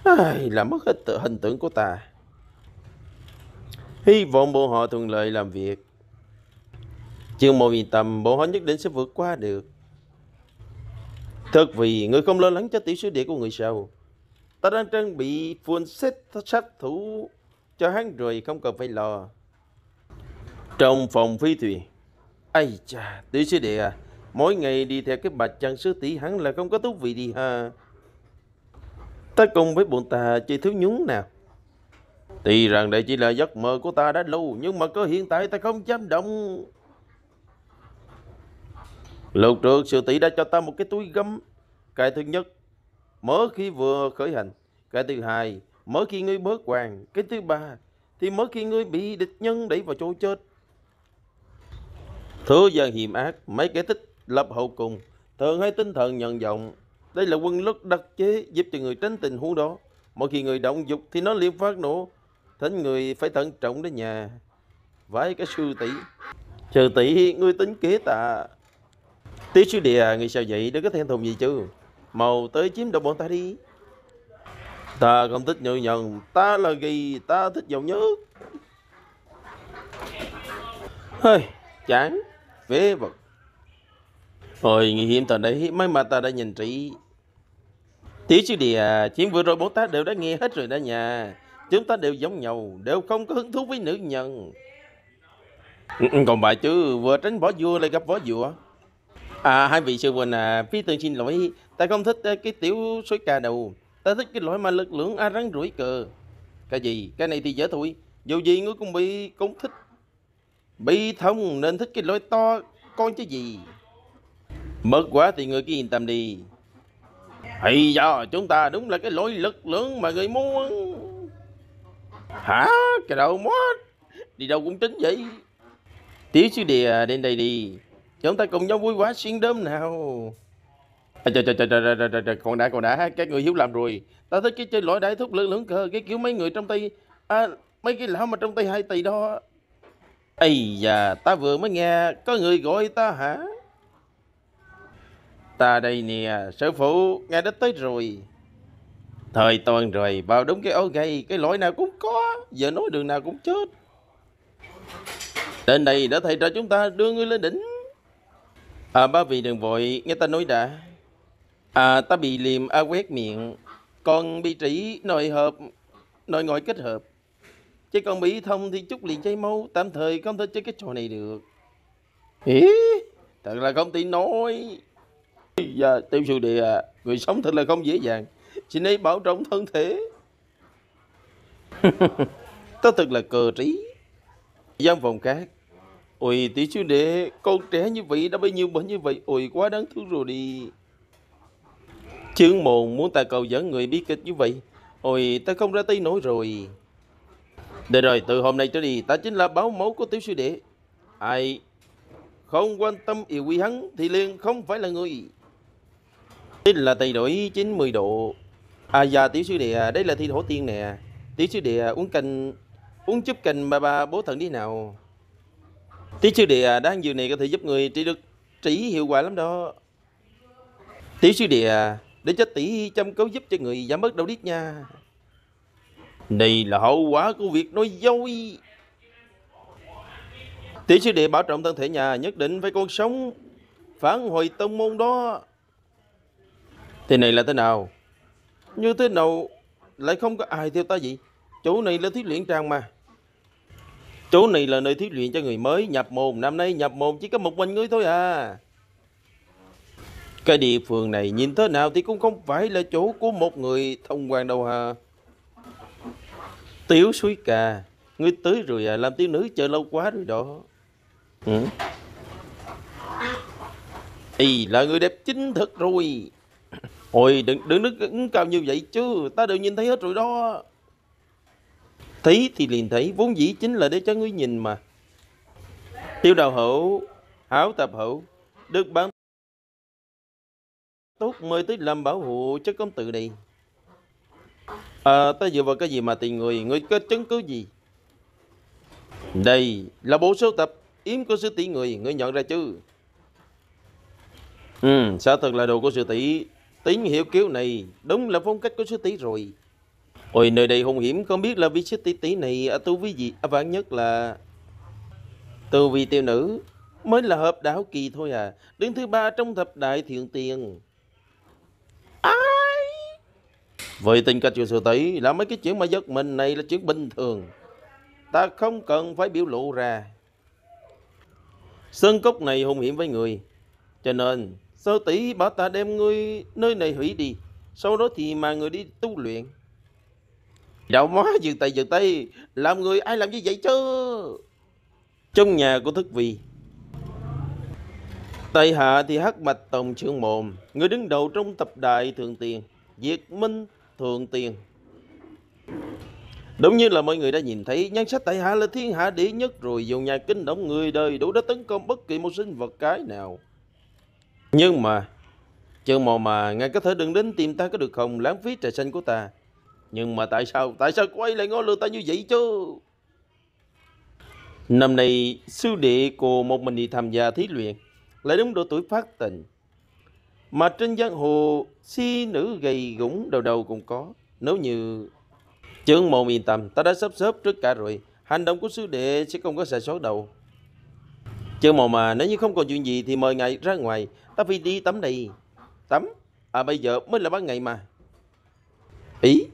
Ai, làm mất hết hình tượng của ta. Hy vọng bộ họ thuận lợi làm việc chưa môn vì tầm bộ hóa nhất định sẽ vượt qua được. Thật vì người không lo lắng cho tiểu sứ địa của người sau. Ta đang trang bị phun xếp sát thủ cho hắn rồi không cần phải lo. Trong phòng phi thuyền, ai cha tiểu sứ địa à, mỗi ngày đi theo cái bạch chân sứ tỷ hắn là không có thú vị đi ha. Ta cùng với bọn ta chơi thứ nhún nào. Tuy rằng đây chỉ là giấc mơ của ta đã lâu, nhưng mà có hiện tại ta không dám động. Lượt trước sư tỷ đã cho ta một cái túi gấm Cái thứ nhất Mới khi vừa khởi hành Cái thứ hai Mới khi ngươi bớt hoàng Cái thứ ba Thì mới khi ngươi bị địch nhân đẩy vào chỗ chết Thứ gian hiểm ác Mấy kẻ thích lập hậu cùng Thường hay tinh thần nhận vọng Đây là quân lực đặc chế Giúp cho người tránh tình huống đó Mỗi khi người động dục thì nó liền phát nổ Thánh người phải thận trọng đến nhà Vái cái sư tỷ Sư tỷ ngươi tính kế ta Tí chú địa người sao vậy đừng có thẹn thùng gì chứ Màu tới chiếm đầu bọn ta đi Ta không thích nhượng nhần Ta là gì ta thích giàu nhớ Hơi chán Vế vật Ôi nguy hiểm tần đấy May mà ta đã nhìn trị Tí chú địa Chuyện vừa rồi bọn ta đều đã nghe hết rồi đó nha Chúng ta đều giống nhau Đều không có hứng thú với nữ nhân ừ, ừ, Còn bà chứ vừa tránh bỏ vua lại gặp võ vua À, hai vị sư huynh à, phi tự xin lỗi, ta không thích à, cái tiểu suối cà đầu, ta thích cái loại mà lực lượng a à, rắn rủi cờ. Cái gì, cái này thì dễ thôi, dù gì ngươi cũng bị cũng thích. Bị thông nên thích cái loại to con chứ gì. Mất quá thì người kia yên tâm đi. Hay giờ chúng ta đúng là cái lỗi lực lượng mà người muốn. Hả, cái đầu mốt, đi đâu cũng tính vậy. Tiểu sư địa à, đến đây đi chúng ta cùng nhau vui quá xuyên đêm nào trời, trời, trời, trời, trời, trời, còn đã còn đã các người hiểu làm rồi ta thích cái chơi lõi đại thúc lưỡng lưỡng cơ cái kiểu mấy người trong tay à, mấy cái lão mà trong tay hai tỷ đó ây da ta vừa mới nghe có người gọi ta hả ta đây nè sở phụ nghe đã tới rồi thời toàn rồi vào đúng cái ổ gầy cái lỗi nào cũng có giờ nói đường nào cũng chết đến đây đã thầy cho chúng ta đưa ngươi lên đỉnh À, ba vị đừng vội, nghe ta nói đã. À, ta bị liềm a quét miệng, con bị trĩ nội hợp, nội ngoại kết hợp. Chứ còn bị thông thì chút liền cháy máu, tạm thời không thể chơi cái trò này được. Ý, thật là không thể nói. Dạ, tiêu sư địa à, người sống thật là không dễ dàng. Xin ấy bảo trọng thân thể. *laughs* ta thật là cờ trí. Giang phòng cát Ôi tí chú đệ Con trẻ như vậy đã bấy nhiêu bệnh như vậy Ôi quá đáng thương rồi đi Chương mồn muốn tài cầu dẫn người bi kịch như vậy Ôi ta không ra tay nổi rồi Để rồi từ hôm nay trở đi Ta chính là báo mẫu của tiểu sư đệ Ai không quan tâm yêu quý hắn Thì liền không phải là người Chính là tay đổi 90 độ À già dạ, tiểu sư đệ Đây là thi thổ tiên nè Tiểu sư đệ uống canh Uống chút canh bà bà bố thần đi nào Tí sư địa à, đá dự này có thể giúp người trí được trí hiệu quả lắm đó. Tí sư địa à, để cho tỷ chăm cứu giúp cho người giảm bớt đau đít nha. Đây là hậu quả của việc nói dối. Tỷ sư địa bảo trọng thân thể nhà nhất định phải còn sống. Phản hồi tông môn đó. Thế này là thế nào? Như thế nào lại không có ai theo ta vậy? Chỗ này là thí luyện tràng mà. Chỗ này là nơi thuyết luyện cho người mới nhập môn Năm nay nhập môn chỉ có một mình ngươi thôi à Cái địa phương này nhìn thế nào thì cũng không phải là chỗ của một người thông quan đâu hà Tiểu suối cà Ngươi tới rồi à Làm tiểu nữ chờ lâu quá rồi đó ừ. Ý là người đẹp chính thức rồi Ôi đừng, đứng đứng cao như vậy chứ Ta đều nhìn thấy hết rồi đó Thấy thì liền thấy, vốn dĩ chính là để cho ngươi nhìn mà. Tiêu đạo hữu, hảo tập hữu, được bán tốt mời tới làm bảo hộ cho công tử đi. À, ta dựa vào cái gì mà tìm người, người có chứng cứ gì? Đây là bộ sưu tập yếm của sư tỷ người, người nhận ra chứ? Ừ, xác thật là đồ của sư tỷ. Tín hiệu kiếu này đúng là phong cách của sư tỷ rồi. Ôi nơi đây hung hiểm Không biết là vị sư tỷ tỷ này ở à, tu với gì à, Vạn nhất là Tu vi tiêu nữ Mới là hợp đạo kỳ thôi à Đứng thứ ba trong thập đại thiện tiền Ai Vậy tình cách của sư tỷ Là mấy cái chuyện mà giật mình này là chuyện bình thường Ta không cần phải biểu lộ ra Sơn cốc này hung hiểm với người Cho nên Sơ tỷ bảo ta đem ngươi nơi này hủy đi Sau đó thì mà người đi tu luyện Đạo má *laughs* dừng tay dừng tay Làm người ai làm như vậy chứ Trong nhà của thức vi Tây hạ thì hắc bạch tổng trưởng mồm Người đứng đầu trong tập đại thượng tiền Diệt minh thượng tiền Đúng như là mọi người đã nhìn thấy, nhân sách tại hạ là thiên hạ đệ nhất rồi, dù nhà kinh động người đời đủ để tấn công bất kỳ một sinh vật cái nào. Nhưng mà, chừng mò mà, ngài có thể đừng đến tìm ta có được không, lãng phí trà xanh của ta. Nhưng mà tại sao Tại sao quay lại ngó lừa ta như vậy chứ Năm nay sư đệ cô một mình đi tham gia thí luyện Lại đúng độ tuổi phát tình Mà trên giang hồ Si nữ gầy gũng đầu đầu cũng có Nếu như Chướng môn yên tâm Ta đã sắp xếp trước cả rồi Hành động của sư đệ sẽ không có sai sót đâu Chướng môn mà nếu như không còn chuyện gì Thì mời ngài ra ngoài Ta phải đi tắm đây Tắm À bây giờ mới là ban ngày mà Ý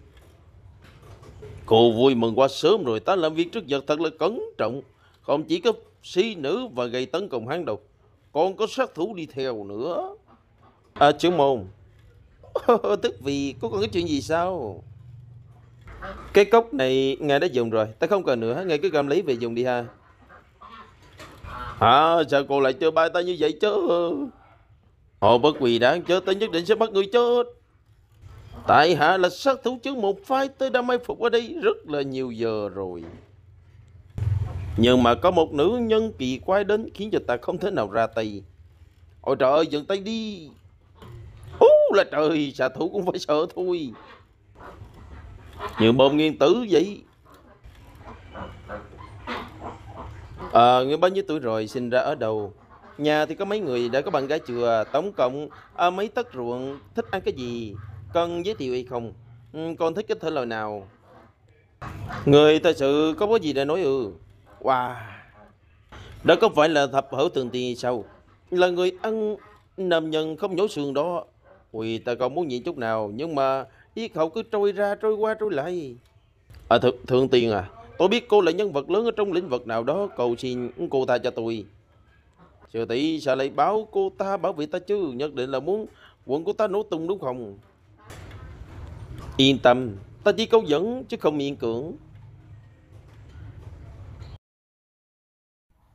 Cô vui mừng quá sớm rồi, ta làm việc trước giờ thật là cẩn trọng. Không chỉ có si nữ và gây tấn công hán độc, còn có sát thủ đi theo nữa. À, trưởng môn. *laughs* Tức vì có còn cái chuyện gì sao? Cái cốc này ngài đã dùng rồi, ta không cần nữa, ngài cứ cầm lấy về dùng đi ha. À, sao cô lại chơi bay ta như vậy chứ? Hồ bất quỳ đáng chết, ta nhất định sẽ bắt người chết. Tại hạ là sát thủ chứ một phái tới đã mai phục ở đây rất là nhiều giờ rồi. Nhưng mà có một nữ nhân kỳ quái đến khiến cho ta không thể nào ra tay. Ôi trời ơi, dừng tay đi. Hú là trời, xạ thủ cũng phải sợ thôi. Như bom nghiên tử vậy. À, người bao nhiêu tuổi rồi, sinh ra ở đâu? Nhà thì có mấy người đã có bạn gái chưa? Tổng cộng à, mấy tất ruộng, thích ăn cái gì? cần giới thiệu hay không ừ, con thích cái thể loại nào người thật sự có có gì để nói ừ wow đó có phải là thập hữu tường tiền sao là người ăn nam nhân không nhổ xương đó ui ta còn muốn nhịn chút nào nhưng mà ý khẩu cứ trôi ra trôi qua trôi lại à th thượng tiền à tôi biết cô là nhân vật lớn ở trong lĩnh vực nào đó cầu xin cô ta cho tôi Sư tỷ sẽ lại báo cô ta bảo vệ ta chứ Nhất định là muốn quận của ta nổ tung đúng không Yên tâm, ta chỉ câu dẫn chứ không miễn cưỡng.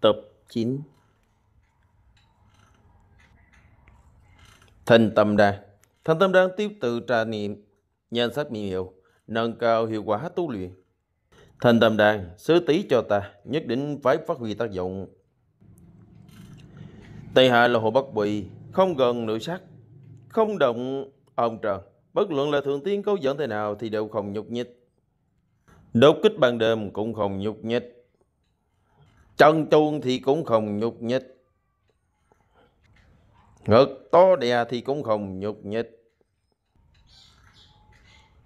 Tập 9 thanh tâm đa Thanh tâm đang tiếp tự trà niệm, nhan sắc miệng hiệu, nâng cao hiệu quả tu luyện. Thanh tâm đàn, sứ tí cho ta, nhất định phải phát huy tác dụng. Tây Hạ là hồ Bắc bị, không gần nữ sắc, không động ông trần bất luận là thượng tiên câu giận thế nào thì đều không nhục nhích. Đột kích ban đêm cũng không nhục nhích. chân chuông thì cũng không nhục nhích. Ngực to đè thì cũng không nhục nhích.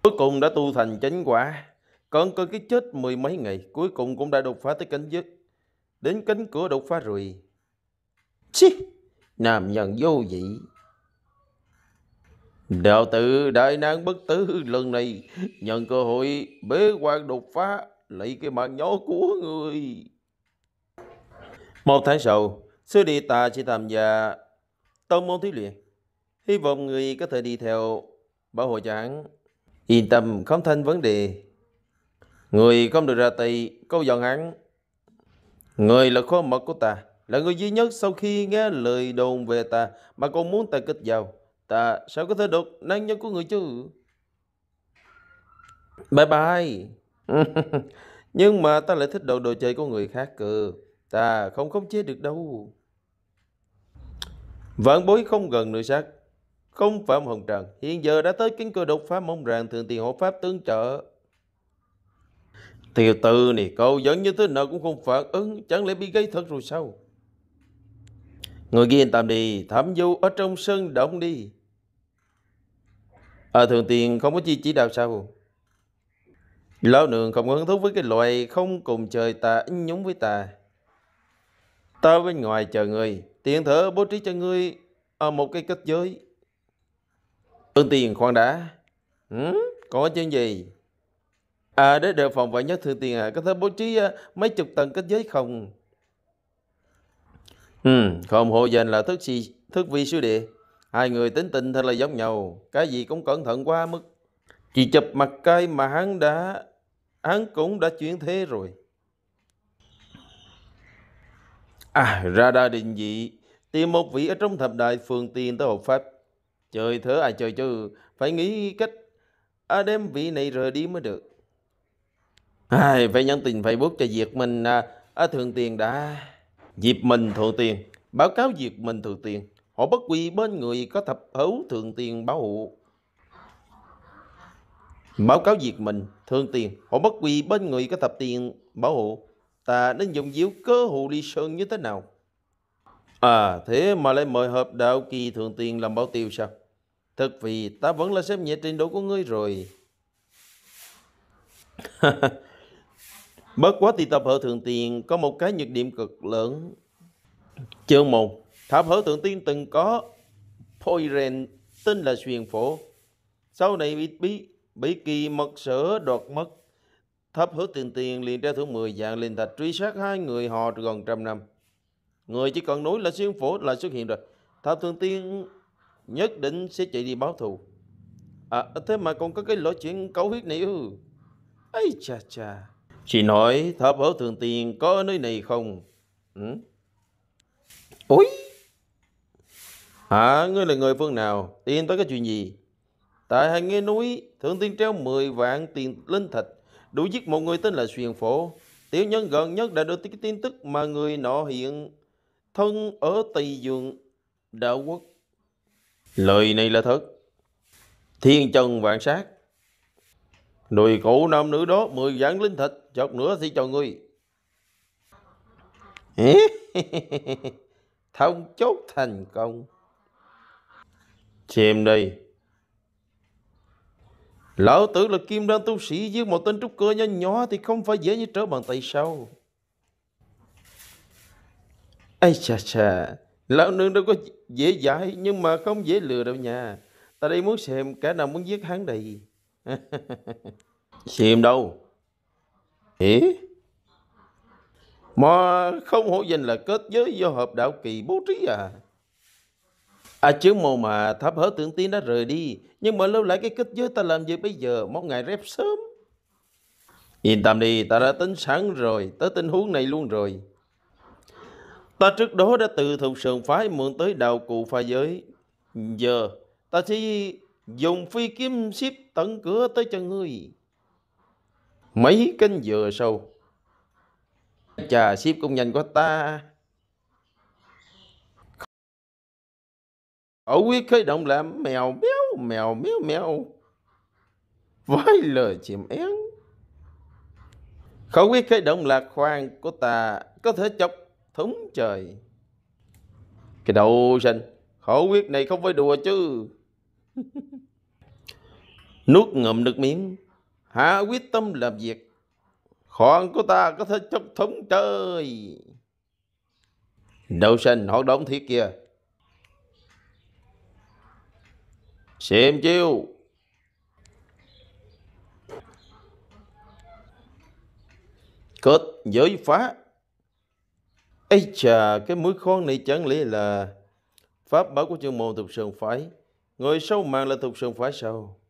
Cuối cùng đã tu thành chánh quả. Còn cơ cái chết mười mấy ngày, cuối cùng cũng đã đột phá tới cánh dứt. Đến cánh cửa đột phá rồi. Chi, nam nhân vô vị. Đạo tử Đại Năng Bất Tử lần này nhận cơ hội bế quan đột phá lấy cái mạng nhỏ của người. Một tháng sau, sư đệ ta sẽ tham gia tông môn thí luyện. Hy vọng người có thể đi theo bảo hộ cho Yên tâm không thành vấn đề. Người không được ra tay câu dọn hắn. Người là kho mật của ta, là người duy nhất sau khi nghe lời đồn về ta mà còn muốn ta kết giao Ta sao có thể đột năng nhân của người chứ? Bye bye. *laughs* Nhưng mà ta lại thích đồ đồ chơi của người khác cơ. Ta không khống chế được đâu. Vạn bối không gần nữ sắc. Không phạm hồng trần. Hiện giờ đã tới cánh cửa đột phá mong rằng thường tiền hộ pháp tương trợ. Tiểu tử này câu dẫn như thế nào cũng không phản ứng. Chẳng lẽ bị gây thật rồi sao? Người kia tạm đi, thám du ở trong sân động đi. À, thường tiền không có chi chỉ đạo sao? Lão nương không có hứng thú với cái loại không cùng trời ta nhúng với ta. Ta bên ngoài chờ người, tiện thở bố trí cho ngươi ở một cái kết giới. Ưng tiền khoan đã. Ừ, có chuyện gì? À, để đề phòng vậy nhất thường tiền à, có thể bố trí à, mấy chục tầng kết giới không? Ừ, không hộ dành là thức si, thức vi sư địa. Hai người tính tình thật là giống nhau, cái gì cũng cẩn thận quá mức. Chỉ chụp mặt cây mà hắn đã, hắn cũng đã chuyển thế rồi. À, ra đa định dị, tìm một vị ở trong thập đại phương tiên tới hộ pháp. Trời thớ ai trời chứ, phải nghĩ cách à, đem vị này rời đi mới được. à, phải nhắn tình Facebook cho việc mình à, à, thường tiền đã... Diệp mình Thượng Tiền báo cáo Diệp mình Thượng Tiền. Họ bất quy bên người có thập hữu Thượng Tiền bảo hộ. Báo cáo diệt mình Thượng Tiền. Họ bất quy bên người có thập tiền bảo hộ. Ta nên dùng diệu cơ hộ ly sơn như thế nào? À thế mà lại mời hợp đạo kỳ Thượng Tiền làm bảo tiêu sao? Thật vì ta vẫn là xếp nhẹ trình độ của ngươi rồi. *laughs* Bất quá thì tập hợp thượng tiền có một cái nhược điểm cực lớn. Chương môn, tháp hợp thượng tiên từng có Poiren tên là Xuyền Phổ. Sau này bị, bí bị kỳ mật sở đoạt mất. tháp hữu tiền tiền liền ra thủ 10 dạng liền thạch truy sát hai người họ gần trăm năm. Người chỉ cần nói là xuyên phổ là xuất hiện rồi. tháp thượng tiên nhất định sẽ chạy đi báo thù. À, thế mà còn có cái lỗi chuyện cấu huyết này ư. Ừ. Ây chà chà. Chị nói thập hữu thường tiền có ở nơi này không? Ừ? Ôi! Hả? À, ngươi là người phương nào? Tiền tới cái chuyện gì? Tại hàng nghe núi, thường tiên treo 10 vạn tiền linh thạch, đủ giết một người tên là Xuyền Phổ. Tiểu nhân gần nhất đã được cái tin tức mà người nọ hiện thân ở Tây Dương Đạo Quốc. Lời này là thật. Thiên trần vạn sát, Đùi cụ nam nữ đó mười vạn linh thịt, chọc nữa thì cho ngươi. *laughs* Thông chốt thành công. xem đi. Lão tử là kim đan tu sĩ với một tên trúc cơ nhỏ nhỏ thì không phải dễ như trở bàn tay sau. Ây chà chà, lão nương đâu có dễ dãi nhưng mà không dễ lừa đâu nha. Ta đây muốn xem cả nào muốn giết hắn đây. Xiêm đâu? Hỉ? Mà không hổ danh là kết giới do hợp đạo kỳ bố trí à. À chứ mồ mà tháp hớ tưởng tiên đã rời đi. Nhưng mà lâu lại cái kết giới ta làm gì bây giờ? Một ngày rép sớm. Yên tâm đi, ta đã tính sẵn rồi, tới tình huống này luôn rồi. Ta trước đó đã từ thục sườn phái mượn tới đạo cụ pha giới. Giờ ta chỉ dùng phi kiếm xiếp tận cửa tới cho ngươi mấy canh dừa sâu chà xiếp công nhân của ta ở quyết khởi động làm mèo méo mèo méo mèo với lời chìm én khẩu quyết khởi động lạc khoan của ta có thể chọc thống trời cái đầu xanh khẩu quyết này không phải đùa chứ *laughs* Nuốt ngậm được miếng, hạ quyết tâm làm việc. Khoan của ta có thể chấp thống trời. Đầu sinh họ đóng thiết kia. Xem chiêu. Kết giới phá. Ây chà, cái mũi con này chẳng lẽ là pháp bảo của chương môn thuộc sơn phái. Người sâu mạng là thuộc sườn phải sâu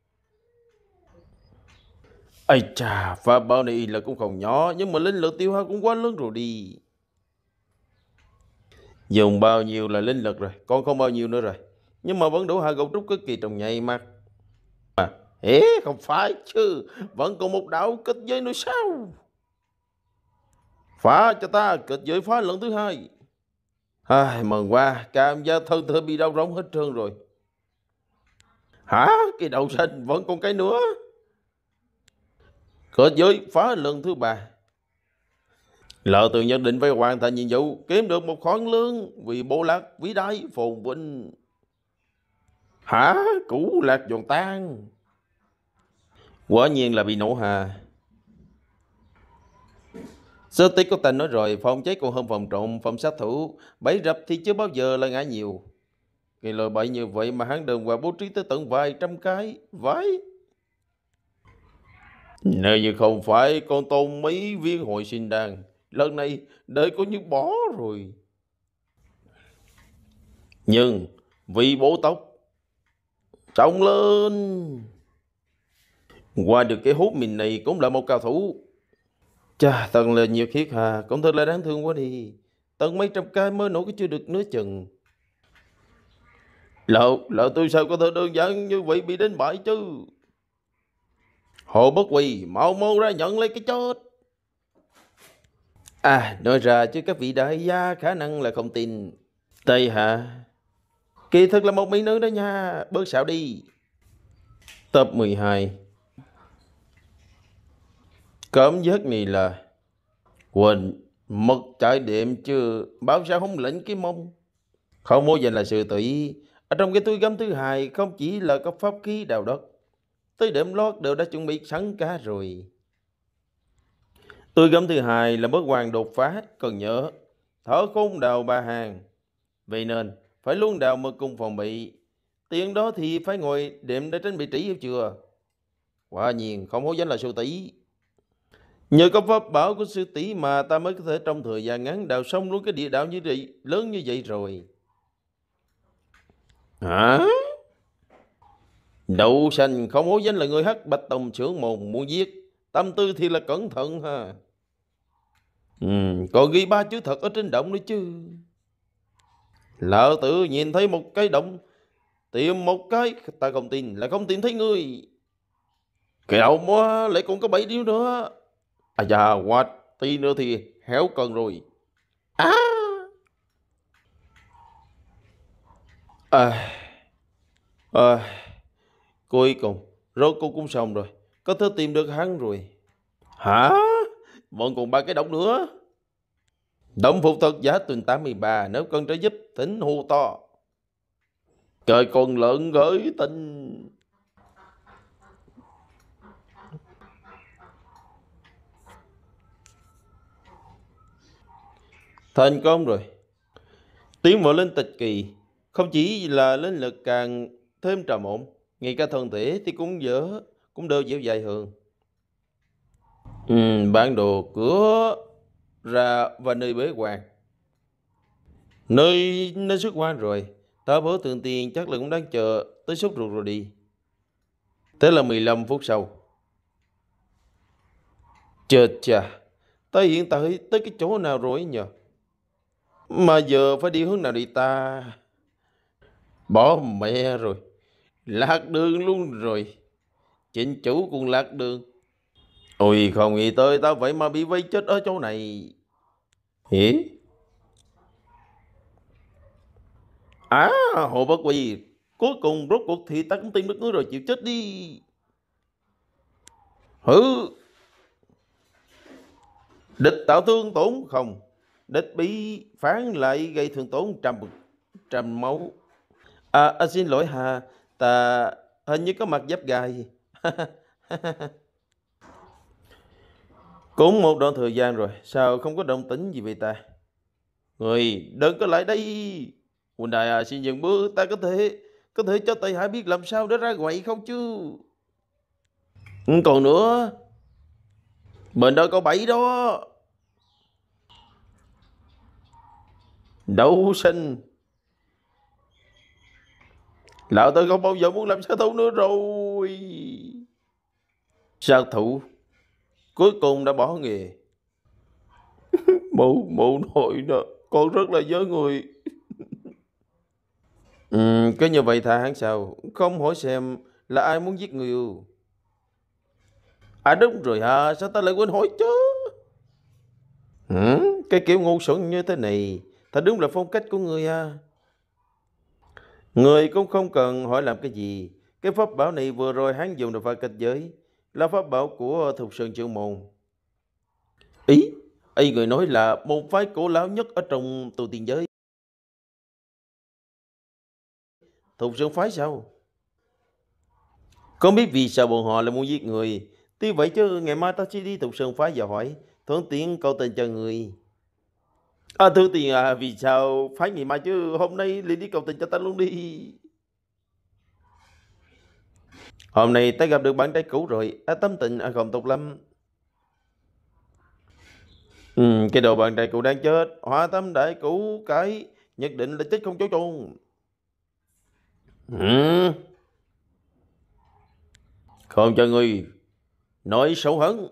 Ây chà, pha bao này là cũng không nhỏ Nhưng mà linh lực tiêu hao cũng quá lớn rồi đi Dùng bao nhiêu là linh lực rồi Còn không bao nhiêu nữa rồi Nhưng mà vẫn đủ hai gốc trúc cực kỳ trong nháy mắt À, ế không phải chứ Vẫn còn một đạo kết giới nữa sao Phá cho ta kết giới phá lần thứ hai Ai, mừng quá Cảm giác thân thơ bị đau rống hết trơn rồi Hả? Cái đầu sinh vẫn còn cái nữa. Cửa giới phá lần thứ ba. Lợ từ nhận định phải hoàn thành nhiệm vụ kiếm được một khoản lương vì bộ lạc vĩ đại phồn vinh. Hả? Cũ lạc giòn tan. Quả nhiên là bị nổ hà. Sơ tí có tên nói rồi, phòng cháy còn hơn phòng trộm, phòng sát thủ, bẫy rập thì chưa bao giờ là ngã nhiều. Cái lời bậy như vậy mà hắn đờn và bố trí tới tận vài trăm cái, vái. Nếu như không phải con tôn mấy viên hội sinh đàn, lần này đời có như bỏ rồi. Nhưng vì bố tóc, trọng lên. Qua được cái hút mình này cũng là một cao thủ. Chà, tần là nhiều khiết hà, cũng thật là đáng thương quá đi. Tận mấy trăm cái mới nổ cái chưa được nửa chừng lỡ lỡ tôi sao có thể đơn giản như vậy bị đến bại chứ. Hồ bất quỳ, mau mau ra nhận lấy cái chết. À, nói ra chứ các vị đại gia khả năng là không tin. Tây hả? Kỳ thực là một mỹ nữ đó nha, bớt xạo đi. Tập 12 Cảm giác này là Quên, mất trải điểm chứ, báo sao không lệnh cái mông. Không muốn dành là sự tùy ở trong cái túi gấm thứ hai không chỉ là có pháp khí đào đất. Tới điểm lót đều đã chuẩn bị sẵn cả rồi. Túi gấm thứ hai là bước hoàng đột phá, cần nhớ. Thở không đào ba hàng. vì nên, phải luôn đào mực cùng phòng bị. Tiếng đó thì phải ngồi đệm để tránh bị trĩ hiểu chưa? Quả nhiên không hố danh là sư tỷ. Nhờ có pháp bảo của sư tỷ mà ta mới có thể trong thời gian ngắn đào xong luôn cái địa đạo như vậy, lớn như vậy rồi. Hả? Đậu xanh không hổ danh là người hắc bạch tòng trưởng mồm muốn giết. Tâm tư thì là cẩn thận ha. Ừ, còn ghi ba chữ thật ở trên động nữa chứ. Lỡ tự nhìn thấy một cái động, tìm một cái, ta không tin là không tìm thấy người Cái động á, lại còn có bảy điếu nữa. À già quạt tí nữa thì héo cần rồi. À! À, à, cuối cùng, rốt cô cũng xong rồi. Có thể tìm được hắn rồi. Hả? Vẫn còn ba cái đống nữa. Đống phụ thật giá tuần 83 nếu cần trợ giúp tính hô to. Trời còn lợn gửi tin. Thành công rồi. Tiến vào lên tịch kỳ, không chỉ là linh lực càng thêm trầm ổn, ngay cả thân thể thì cũng dở cũng đều dễ dài hơn. Ừ, bản đồ cửa ra và nơi bế quan. Nơi nơi xuất quan rồi, ta bố tượng tiền chắc là cũng đang chờ tới sốt ruột rồi đi. Thế là 15 phút sau. chờ chờ, ta hiện tại tới cái chỗ nào rồi nhờ? Mà giờ phải đi hướng nào đi ta? bỏ mẹ rồi lạc đường luôn rồi chính chủ cũng lạc đường ôi không nghĩ tới tao vậy mà bị vây chết ở chỗ này hỉ à hồ bất quỳ cuối cùng rốt cuộc thì ta cũng tin được ngươi rồi chịu chết đi hử địch tạo thương tổn không địch bị phán lại gây thương tổn trăm trăm máu À, à xin lỗi Hà, ta hình như có mặt giáp gai. *laughs* Cũng một đoạn thời gian rồi, sao không có động tĩnh gì vậy ta? Người, đừng có lại đây. Quỳnh Đại à, xin dừng bước, ta có thể có thể cho Tây Hải biết làm sao để ra quậy không chứ? Ừ, còn nữa, bên đó có bảy đó. Đấu sinh Lão tôi không bao giờ muốn làm sát thủ nữa rồi. Sát thủ cuối cùng đã bỏ nghề. *laughs* mụ mụ nội đó, con rất là nhớ người. *laughs* ừ, cứ như vậy thà hắn sao, không hỏi xem là ai muốn giết người yêu. À đúng rồi hả, sao ta lại quên hỏi chứ? Ừ, cái kiểu ngu xuẩn như thế này, thật đúng là phong cách của người à. Người cũng không cần hỏi làm cái gì. Cái pháp bảo này vừa rồi hắn dùng để phá kết giới. Là pháp bảo của Thục Sơn Triệu Môn. Ý, ấy người nói là một phái cổ lão nhất ở trong tù tiên giới. Thục Sơn phái sao? Không biết vì sao bọn họ lại muốn giết người. Tuy vậy chứ ngày mai ta sẽ đi Thục Sơn phái và hỏi. Thuận tiện câu tình cho người. À, thưa tiền à, vì sao phải ngày mai chứ hôm nay liền đi cầu tình cho ta luôn đi. Hôm nay ta gặp được bạn trai cũ rồi, à, tâm tình à, không tục lắm. Ừ, cái đồ bạn trai cũ đang chết, hóa tâm đại cũ cái, nhất định là chết không chỗ chôn. Ừ. Không cho người nói xấu hấn.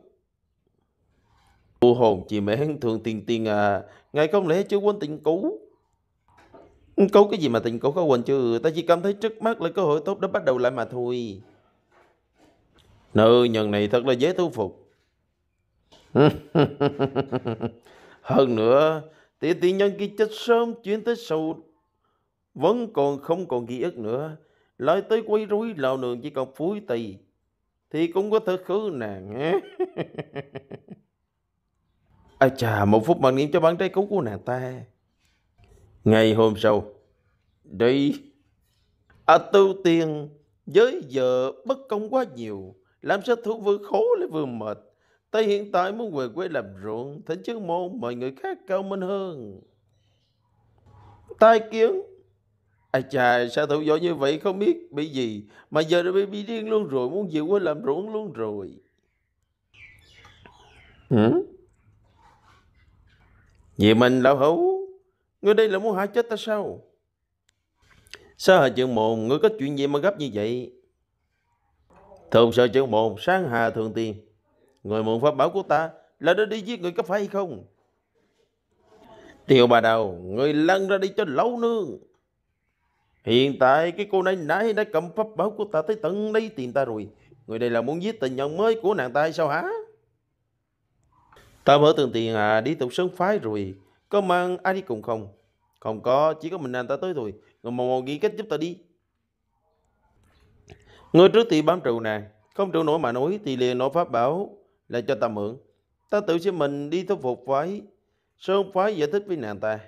Cô hồn chị mến thường tiền tiền à, ngày không lẽ chưa quên tình cũ? Cũ cái gì mà tình cũ có quên chứ, ta chỉ cảm thấy trước mắt là cơ hội tốt đã bắt đầu lại mà thôi. Nữ nhân này thật là dễ thu phục. *laughs* Hơn nữa, tỷ tỷ nhân kia chết sớm chuyển tới sâu vẫn còn không còn ký ức nữa lại tới quấy rối lão nương chỉ còn phúi tì thì cũng có thể khứ nàng *laughs* Ai chà, một phút mặc niệm cho bản trái cũ của nàng ta. Ngày hôm sau, đi. À tu tiên, với vợ bất công quá nhiều, làm sao thủ vừa khổ lại vừa mệt. Ta hiện tại muốn về quê làm ruộng, thỉnh chức môn mời người khác cao minh hơn. Tai kiến, ai chà, sao thủ giỏi như vậy không biết bị gì, mà giờ đã bị, bị điên luôn rồi, muốn về quê làm ruộng luôn rồi. Ừ? Vì mình lão hữu, ngươi đây là muốn hại chết ta sao? Sao hà trưởng môn, ngươi có chuyện gì mà gấp như vậy? Thường sợ trưởng môn, sáng hà thường tiền. Người mượn pháp bảo của ta là đã đi giết người có phải hay không? Tiểu bà đầu, người lăn ra đi cho lâu nương. Hiện tại cái cô này nãy đã cầm pháp bảo của ta tới tận đây tìm ta rồi. Người đây là muốn giết tình nhân mới của nàng ta hay sao hả? Ta mở tường tiền à, đi tục sơn phái rồi. Có mang ai đi cùng không? Không có, chỉ có mình anh ta tới thôi. Người mò nghĩ cách giúp ta đi. Người trước thì bám trụ nè. Không trụ nổi mà nói thì liền nổ pháp bảo là cho ta mượn. Ta tự xin mình đi thuyết phục phái. Sơn phái giải thích với nàng ta.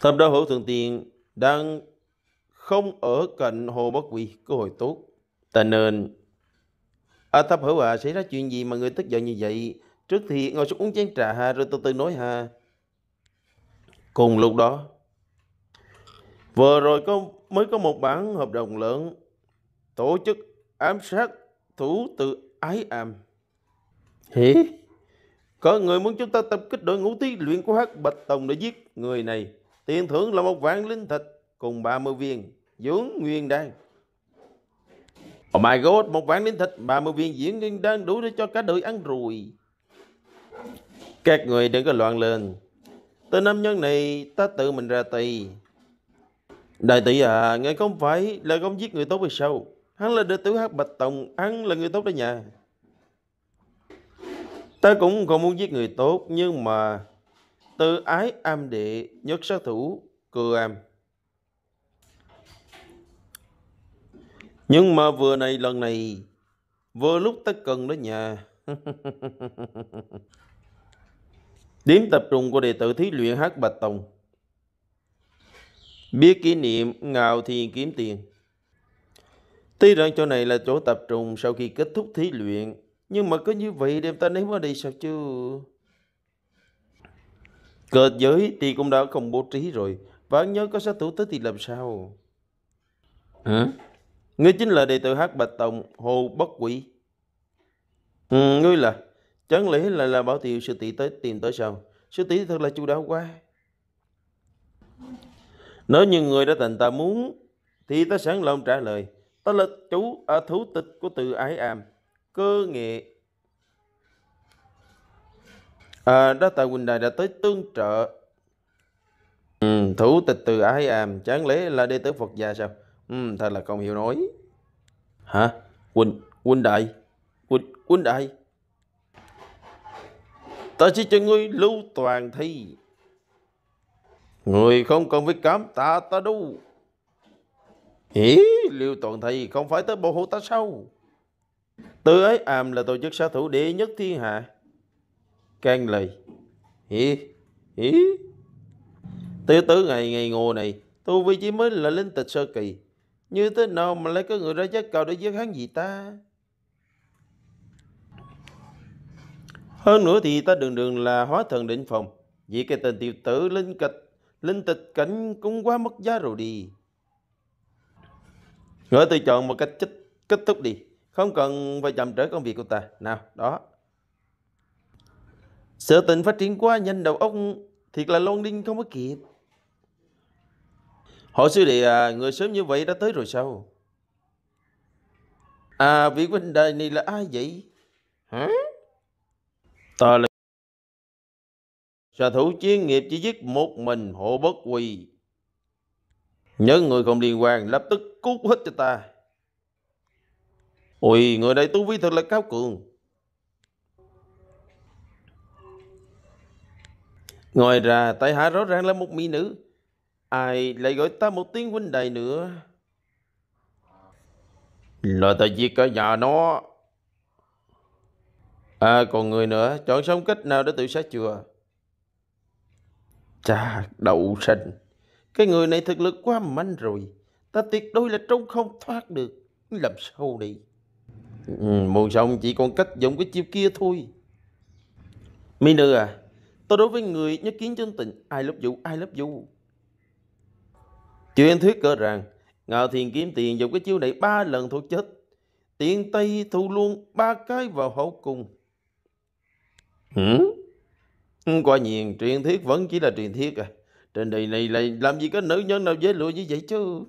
Thập đa hữu thường tiền đang không ở cạnh hồ bất quỳ cơ hội tốt. Ta nên À, Thập hữu à, xảy ra chuyện gì mà người tức giận như vậy? Trước thì ngồi xuống uống chén trà ha, rồi từ từ nói ha. Cùng lúc đó, vừa rồi có mới có một bản hợp đồng lớn tổ chức ám sát thủ tự ái am. Hỉ? Có người muốn chúng ta tập kích đội ngũ thí luyện của hắc Bạch Tòng để giết người này. Tiền thưởng là một vạn linh thạch cùng 30 viên dưỡng nguyên đan. Oh my god, một ván đến thịt mà một viên diễn đang đủ để cho cả đội ăn rùi. Các người đừng có loạn lên. Tên nam nhân này ta tự mình ra tay. Đại tỷ à, ngài không phải là không giết người tốt về sau. Hắn là đệ tử hát Bạch Tòng, hắn là người tốt đó nhà. Ta cũng không muốn giết người tốt, nhưng mà từ ái am đệ, nhất sát thủ, cưa am. Nhưng mà vừa này lần này Vừa lúc ta cần đó nhà *laughs* Điểm tập trung của đệ tử thí luyện hát Bạch Tùng Biết kỷ niệm ngào thì kiếm tiền Tuy rằng chỗ này là chỗ tập trung sau khi kết thúc thí luyện Nhưng mà cứ như vậy đem ta ném ở đây sao chứ Cợt giới thì cũng đã không bố trí rồi Vãn nhớ có sát thủ tới thì làm sao Hả? Ngươi chính là đệ tử Hát Bạch Tòng Hồ Bất Quỷ. Ừ, ngươi là, chẳng lẽ là là bảo tiểu sư tỷ tới tìm tới sao? Sư tỷ thật là chu đáo quá. Nếu như người đã thành ta muốn, thì ta sẵn lòng trả lời. Ta là chú ở à, thủ tịch của tự ái am, cơ nghệ. À, đó tại Quỳnh Đài đã tới tương trợ. Ừ, thủ tịch từ ái am, chẳng lẽ là đi tới Phật già sao? Ừ, thật là không hiểu nói. Hả? quân huynh đại, quân huynh đại. Ta chỉ cho ngươi lưu toàn thi. Người không cần phải cảm tạ ta đâu. Hỉ, lưu toàn thi không phải tới bảo hộ ta sao? Tư ấy àm là tổ chức sát thủ đệ nhất thiên hạ. Can lời Hỉ, hỉ. Tiểu tử ngày ngày ngô này, tu vi chỉ mới là linh tịch sơ kỳ. Như thế nào mà lấy có người ra giác cầu để giết hắn gì ta? Hơn nữa thì ta đường đường là hóa thần định phòng. Vì cái tên tiểu tử linh kịch, linh tịch cảnh cũng quá mất giá rồi đi. Gửi tôi chọn một cách chích, kết thúc đi. Không cần phải chậm trễ công việc của ta. Nào, đó. Sự tình phát triển quá nhanh đầu óc thiệt là lon đinh không có kịp. Hỏi sư đệ à, người sớm như vậy đã tới rồi sao? À, vị huynh đệ này là ai vậy? Hả? Ta là Xà thủ chuyên nghiệp chỉ giết một mình hộ bất quỳ. Những người không liên quan lập tức cút hết cho ta. Ui người đây tu vi thật là cao cường. Ngoài ra, tại hạ rõ ràng là một mỹ nữ. Ai lại gọi ta một tiếng huynh đài nữa Là tại vì cả nhà nó À còn người nữa Chọn sống cách nào để tự sát chưa Chà đậu sành Cái người này thực lực quá mạnh rồi Ta tuyệt đối là trông không thoát được Làm sao đi ừ, Mùa xong chỉ còn cách dùng cái chiêu kia thôi minh nữ à Tôi đối với người nhất kiến chân tình Ai lớp vụ ai lớp vụ Truyền thuyết cỡ rằng, Ngạo Thiền kiếm tiền dùng cái chiêu này ba lần thôi chết. tiền tây thu luôn ba cái vào hậu cung. Ừ? Quả nhiên truyền thuyết vẫn chỉ là truyền thuyết à. Trên đời này là làm gì có nữ nhân nào dễ lụa như vậy chứ.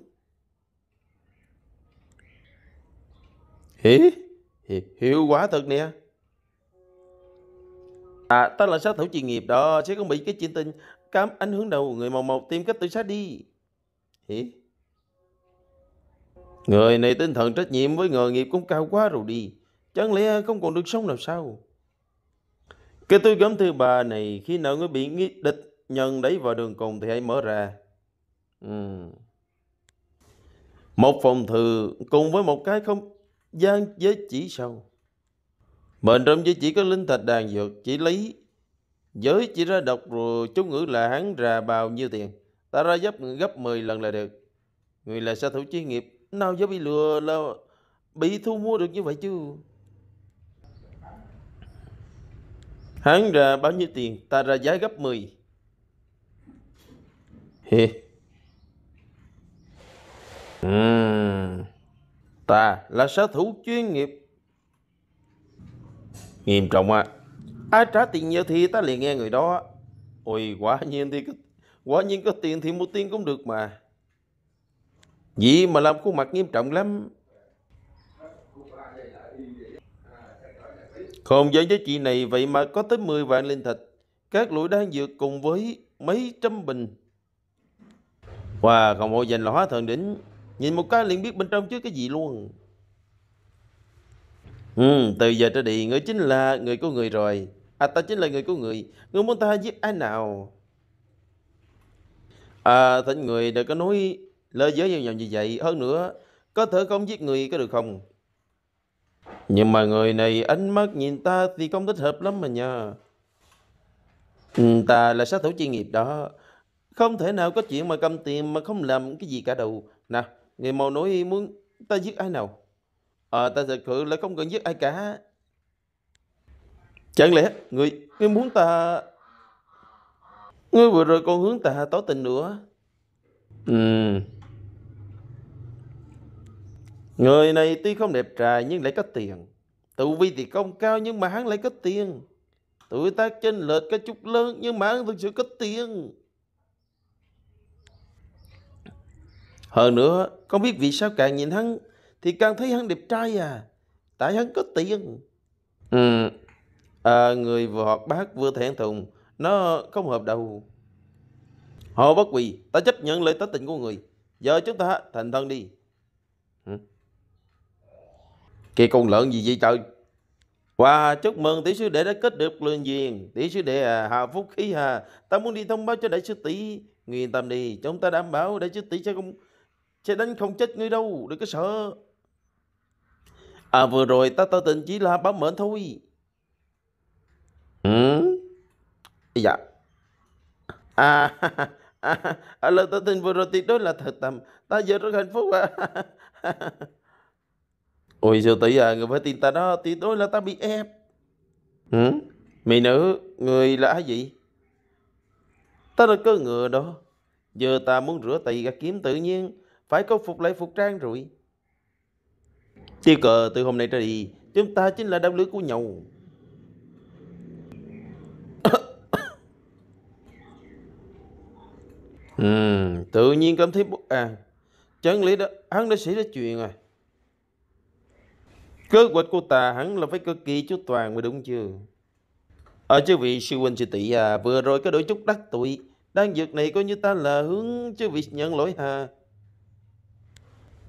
Hỉ? Hiệu quả thật nè. À, ta là sát thủ chuyên nghiệp đó, sẽ không bị cái chuyện tình cám ảnh hưởng đầu người màu mộc tìm cách tự sát đi. Người này tinh thần trách nhiệm với nghề nghiệp cũng cao quá rồi đi. Chẳng lẽ không còn được sống làm sao? Cái túi gấm thứ ba này khi nào người bị nghi địch nhân đẩy vào đường cùng thì hãy mở ra. Ừ. Một phòng thư cùng với một cái không gian giới chỉ sau, Bên trong giới chỉ có linh thạch đàn dược chỉ lấy giới chỉ ra đọc rồi chú ngữ là hắn ra bao nhiêu tiền ta ra gấp gấp 10 lần là được người là xã thủ chuyên nghiệp nào dám bị lừa là bị thu mua được như vậy chứ hắn ra bao nhiêu tiền ta ra giá gấp 10 Hì. Uhm. ta là xã thủ chuyên nghiệp nghiêm trọng à ai trả tiền nhiều thì ta liền nghe người đó ôi quá nhiên thì cái quả nhiên có tiền thì mua tiên cũng được mà vậy mà làm khuôn mặt nghiêm trọng lắm không giống với chị này vậy mà có tới 10 vạn linh thạch Các lũi đang dược cùng với mấy trăm bình Và còn mộ dành là hóa thần đỉnh Nhìn một cái liền biết bên trong chứ cái gì luôn ừ, Từ giờ trở đi người chính là người của người rồi À ta chính là người của người Người muốn ta giết ai nào À, thỉnh người đừng có nói lời giới nhau nhau như vậy. Hơn nữa, có thể không giết người có được không? Nhưng mà người này ánh mắt nhìn ta thì không thích hợp lắm mà nha. Ừ, ta là sát thủ chuyên nghiệp đó. Không thể nào có chuyện mà cầm tiền mà không làm cái gì cả đâu. nè người mau nói muốn ta giết ai nào? Ờ, à, ta thật sự là không cần giết ai cả. Chẳng lẽ người, người muốn ta Ngươi vừa rồi còn hướng tà tỏ tình nữa. Ừ. Người này tuy không đẹp trai nhưng lại có tiền. Tự vi thì công cao nhưng mà hắn lại có tiền. Tuổi tác chênh lệch cái chút lớn nhưng mà hắn thực sự có tiền. Hơn nữa, không biết vì sao càng nhìn hắn thì càng thấy hắn đẹp trai à. Tại hắn có tiền. Ừ. À, người vừa hoạt bác vừa thẹn thùng nó không hợp đầu. Họ bất quỳ, ta chấp nhận lời tánh tình của người. Giờ chúng ta thành thân đi. Kì Kìa con lợn gì vậy trời? Và chúc mừng tỷ sư đệ đã kết được lương duyên. Tỷ sư đệ à, hà phúc khí hà. Ta muốn đi thông báo cho đại sư tỷ. Người yên tâm đi, chúng ta đảm bảo đại sư tỷ sẽ không sẽ đánh không chết ngươi đâu, đừng có sợ. À vừa rồi ta tỏ tình chỉ là báo mệnh thôi. Ừ dạ à, *laughs* à, à, lời tỏ tình vừa rồi tuyệt đối là thật tâm ta giờ rất hạnh phúc à *laughs* ôi sư tỷ à người phải tin ta đó tuyệt đối là ta bị ép ừ? mỹ nữ người là gì ta là cơ ngựa đó giờ ta muốn rửa tay ra kiếm tự nhiên phải có phục lại phục trang rồi tiêu cờ từ hôm nay trở đi chúng ta chính là đám lưới của nhau tự nhiên cảm thấy bất an. À, Chân lý đó, hắn đã xảy ra chuyện rồi. cơ hoạch của ta hắn là phải cực kỳ chú toàn mới đúng chưa? Ở chư vị sư huynh sư tỷ à, vừa rồi cái đổi chút đắc tội, đang dược này coi như ta là hướng chư vị nhận lỗi hà.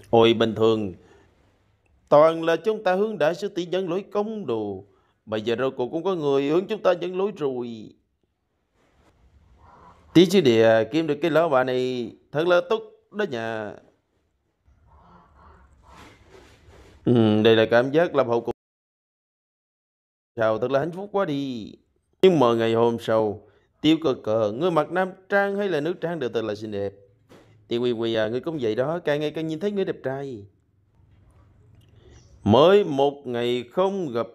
Ôi bình thường, toàn là chúng ta hướng đã sư tỷ nhận lỗi công đồ. mà giờ rồi cũng có người hướng chúng ta nhận lỗi rồi tí chứ địa kiếm được cái ló bà này thật là tốt đó nhà ừ, đây là cảm giác làm hậu của Chào thật là hạnh phúc quá đi nhưng mà ngày hôm sau tiêu cờ cờ người mặc nam trang hay là nữ trang đều thật là xinh đẹp tiêu quỳ quỳ à người cũng vậy đó càng ngày càng nhìn thấy người đẹp trai mới một ngày không gặp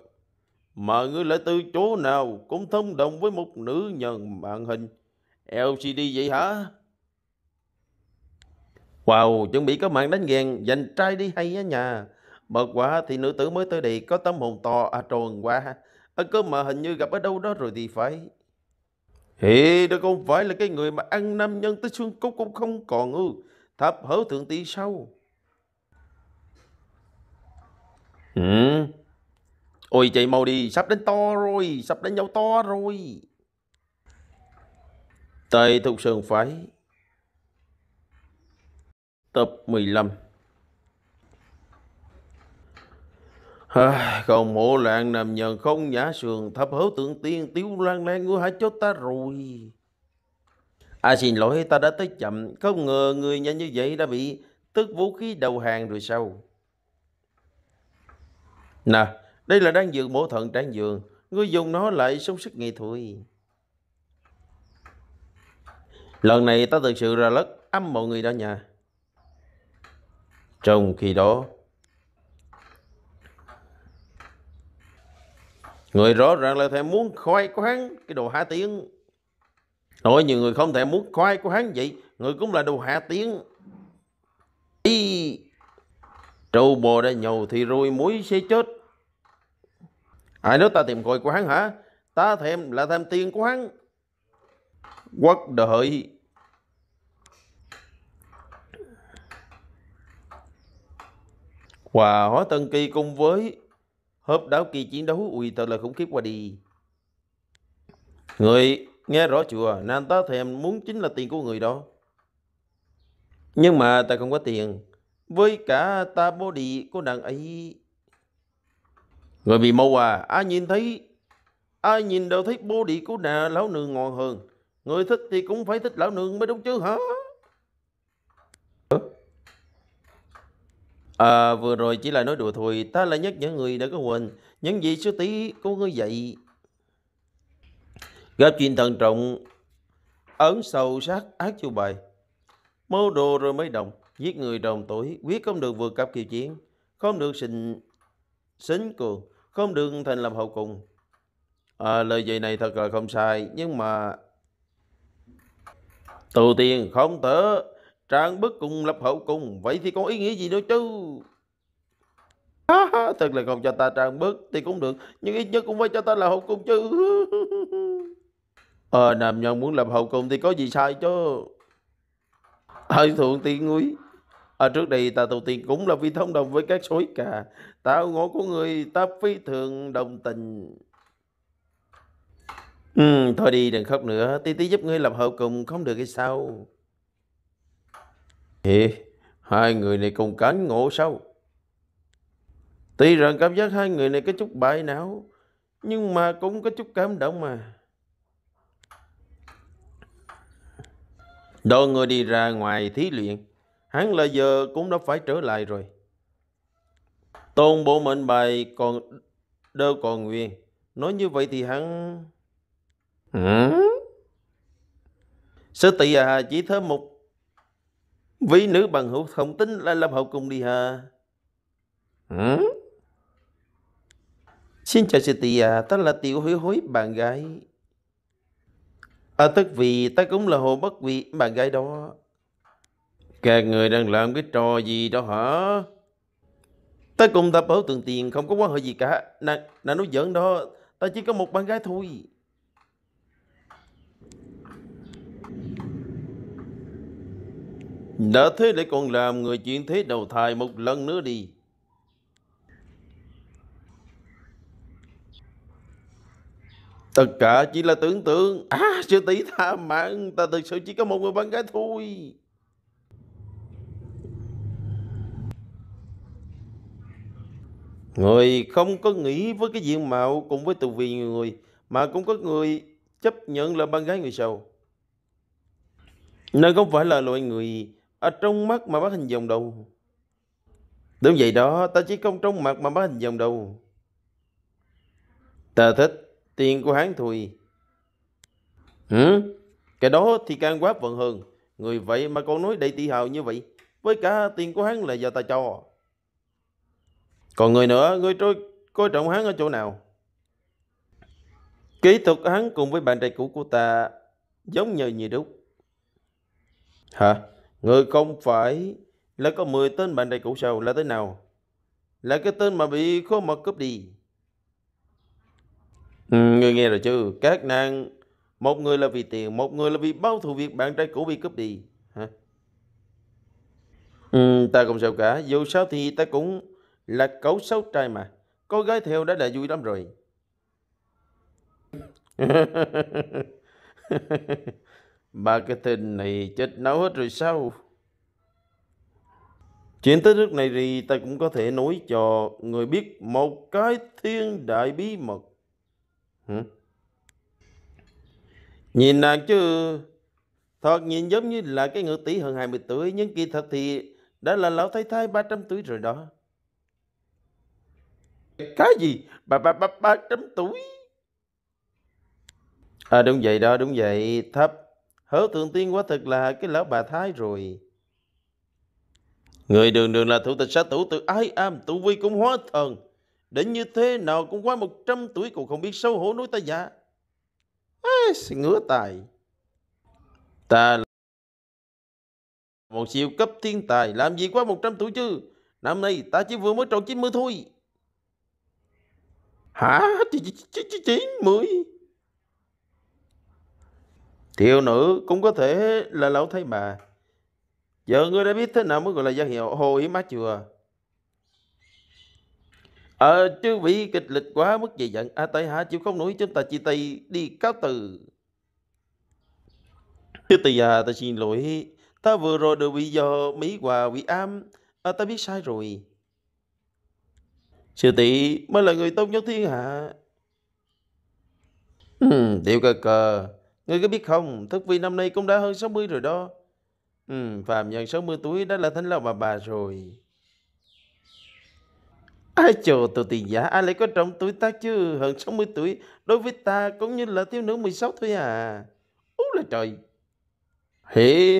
mà ngươi lại từ chỗ nào cũng thông đồng với một nữ nhân màn hình LCD vậy hả? Wow, chuẩn bị có mạng đánh ghen, dành trai đi hay á nhà. Mệt quá thì nữ tử mới tới đây có tấm hồn to à tròn quá. Ở cơ mà hình như gặp ở đâu đó rồi thì phải. Thì đó không phải là cái người mà ăn nam nhân tới xương cốt cũng không còn ư. Thập hở thượng tỷ sau. Ừ. Ôi chạy mau đi, sắp đến to rồi, sắp đến nhau to rồi. Tây Thục Sơn Phái Tập 15 à, Còn mộ lạng nằm nhận không nhã sườn thập hấu tượng tiên tiếu lan lan ngươi hả chốt ta rồi À xin lỗi ta đã tới chậm Không ngờ người nhanh như vậy đã bị tức vũ khí đầu hàng rồi sao Nè đây là đang dược mổ thận đan dược Ngươi dùng nó lại sống sức nghệ thôi Lần này ta thực sự ra lất âm mọi người đó nhà. Trong khi đó, Người rõ ràng là thèm muốn khoai của hắn Cái đồ hạ tiếng Nói nhiều người không thèm muốn khoai của hắn vậy Người cũng là đồ hạ tiếng Ý Trâu bò đã nhầu thì rồi muối sẽ chết Ai nói ta tìm khoai của hắn hả Ta thèm là thèm tiền của hắn quốc đội Hòa wow, hóa tân kỳ cùng với hớp đáo kỳ chiến đấu ui thật là khủng khiếp qua đi người nghe rõ chùa nam tá thèm muốn chính là tiền của người đó nhưng mà ta không có tiền với cả ta bố body của nàng ấy người bị mâu à ai nhìn thấy ai nhìn đều thấy bố body của nàng lão nương ngon hơn Người thích thì cũng phải thích lão nương mới đúng chứ hả? À, vừa rồi chỉ là nói đùa thôi, ta là nhắc những người đã có quên. Những gì sư tỷ cô ngươi dạy. Gặp chuyện thận trọng, ấn sâu sát ác chu bài. mâu đồ rồi mới đồng, giết người đồng tuổi, quyết không được vượt cấp kiều chiến, không được sình xính cường, không được thành làm hậu cùng. À, lời dạy này thật là không sai, nhưng mà Tù tiền không tớ trang bức cùng lập hậu cùng vậy thì có ý nghĩa gì nữa chứ thật là không cho ta trang bức thì cũng được nhưng ít nhất cũng phải cho ta là hậu cung chứ *laughs* ờ nam nhân muốn lập hậu cung thì có gì sai chứ hơi à, thuận tiện nguy ở trước đây ta tù tiền cũng là vì thông đồng với các suối cả tạo ngộ của người ta phi thường đồng tình Ừm, thôi đi đừng khóc nữa, tí tí giúp ngươi làm hậu cùng không được hay sao? Hì, hai người này cùng cánh ngộ sao? Tuy rằng cảm giác hai người này có chút bại não, nhưng mà cũng có chút cảm động mà. đôi người đi ra ngoài thí luyện, hắn là giờ cũng đã phải trở lại rồi. Tôn bộ mệnh bài còn đâu còn nguyên, nói như vậy thì hắn Ừ. Sơ tỳ à chỉ thơ một vị nữ bằng hữu không tính là làm hậu cung đi hà Xin chào sư tỳ à Ta là tiểu hối hối bạn gái À tức vì ta cũng là hồ bất vị, bạn gái đó Các người đang làm cái trò gì đó hả Ta cùng ta bảo tường tiền không có quan hệ gì cả Nàng, nàng nói giỡn đó Ta chỉ có một bạn gái thôi Đã thế lại còn làm người chuyện thế đầu thai một lần nữa đi. Tất cả chỉ là tưởng tượng. À, sư tỷ tha mạng, ta thực sự chỉ có một người bạn gái thôi. Người không có nghĩ với cái diện mạo cùng với từ vị người mà cũng có người chấp nhận là bạn gái người sau. Nên không phải là loại người ở trong mắt mà bắt hình dòng đầu đúng vậy đó ta chỉ công trong mặt mà bắt hình dòng đầu ta thích tiền của hán thùy ừ? cái đó thì càng quá vận hơn người vậy mà còn nói đầy tự hào như vậy với cả tiền của hắn là do ta cho còn người nữa người trôi coi trọng hắn ở chỗ nào kỹ thuật hắn cùng với bạn trai cũ của ta giống như như đúc hả Người không phải là có 10 tên bạn đầy cũ sầu là thế nào? Là cái tên mà bị khô mật cướp đi. Ừ, người nghe rồi chứ? Các nàng, một người là vì tiền, một người là vì bao thù việc bạn trai cũ bị cướp đi. Hả? Ừ, ta không sao cả, dù sao thì ta cũng là cậu xấu trai mà. có gái theo đã là vui lắm rồi. *laughs* ba cái Marketing này chết nấu hết rồi sao? Chuyện tới nước này thì ta cũng có thể nói cho người biết một cái thiên đại bí mật. Hử? Nhìn nàng chứ Thật nhìn giống như là cái người tỷ hơn 20 tuổi Nhưng kỳ thật thì đã là lão thái thái 300 tuổi rồi đó Cái gì? ba ba ba 300 tuổi À đúng vậy đó đúng vậy Thấp Hứa Thượng Tiên quá thật là cái lão bà Thái rồi. Người đường đường là thủ tịch sát thủ từ ái am, tụ vi cũng hóa thần. Đến như thế nào cũng qua 100 tuổi cũng không biết xấu hổ nói ta giả. Ê, ngứa tài. Ta là một siêu cấp thiên tài, làm gì quá 100 tuổi chứ? Năm nay ta chỉ vừa mới tròn 90 thôi. Hả? 90? Thiệu nữ cũng có thể là lão thấy bà. Giờ ngươi đã biết thế nào mới gọi là danh hiệu hồ ý má chưa? Ờ, à, chứ bị kịch lịch quá mức dày dặn. À, tây hạ chịu không nổi chúng ta chia tay đi cáo từ. Chứ tì à, ta xin lỗi. Ta vừa rồi được bị do Mỹ hòa bị am. À, ta biết sai rồi. Sư tỷ mới là người tốt nhất thiên hạ. Ừ, tiểu ca cờ. Ngươi có biết không, thức vi năm nay cũng đã hơn 60 rồi đó. Ừ, phàm nhân 60 tuổi đã là thánh lão bà bà rồi. Ai chờ tôi tiền giả, ai lại có trọng tuổi ta chứ, hơn 60 tuổi, đối với ta cũng như là thiếu nữ 16 thôi à. Ú là trời. Hế,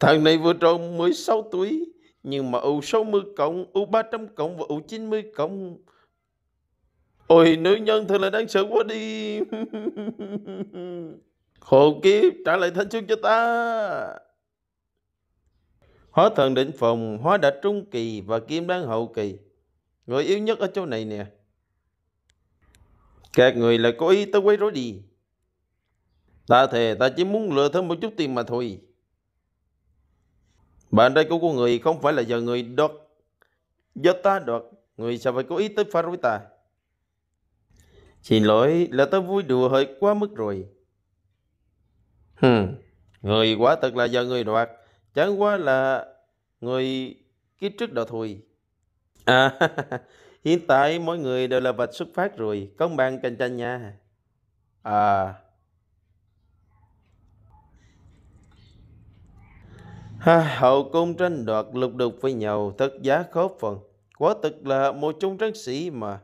thằng này vừa tròn 16 tuổi, nhưng mà U60 cộng, U300 cộng và U90 cộng Ôi nữ nhân thật là đáng sợ quá đi *laughs* Khổ kiếp trả lại thanh xuân cho ta Hóa thần định phòng Hóa đã trung kỳ và kim đang hậu kỳ Người yếu nhất ở chỗ này nè Các người lại có ý tới quấy rối đi Ta thề ta chỉ muốn lừa thêm một chút tiền mà thôi Bạn đây của con người không phải là giờ người đoạt Do ta đoạt Người sao phải có ý tới phá rối ta Xin lỗi là tớ vui đùa hơi quá mức rồi. Hừm, người quá thật là do người đoạt. Chẳng qua là người kiếp trước đó thôi. À, *laughs* hiện tại mỗi người đều là vạch xuất phát rồi. Công bằng cạnh tranh nha. À... Ha, hậu cung tranh đoạt lục đục với nhau thật giá khó phần. Quá thực là một Chung tráng sĩ mà.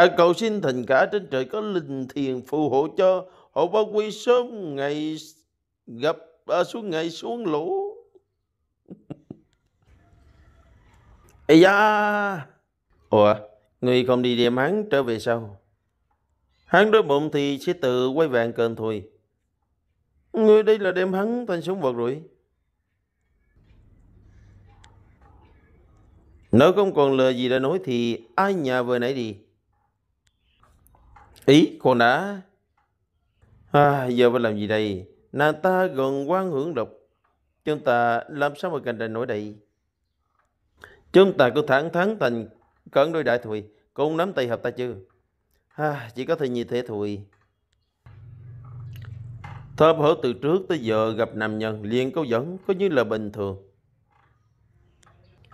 À, cầu xin thành cả trên trời có linh thiền phù hộ cho hộ bao quy sớm ngày gặp à, xuống ngày xuống lũ Ây da Ủa người không đi đêm hắn trở về sau Hắn đối bụng thì sẽ tự quay vàng cơn thôi Người đây là đêm hắn thanh súng vật rồi Nếu không còn lời gì đã nói thì ai nhà vừa nãy đi Ý con đã... À, giờ phải làm gì đây? Nàng ta gần quan hưởng độc. Chúng ta làm sao mà cạnh tranh nổi đây? Chúng ta cứ thẳng thắn thành cận đôi đại thùy. Cùng nắm tay hợp ta chưa? À, chỉ có thể như thế thôi. Thơm hở từ trước tới giờ gặp nam nhân liền câu dẫn có như là bình thường.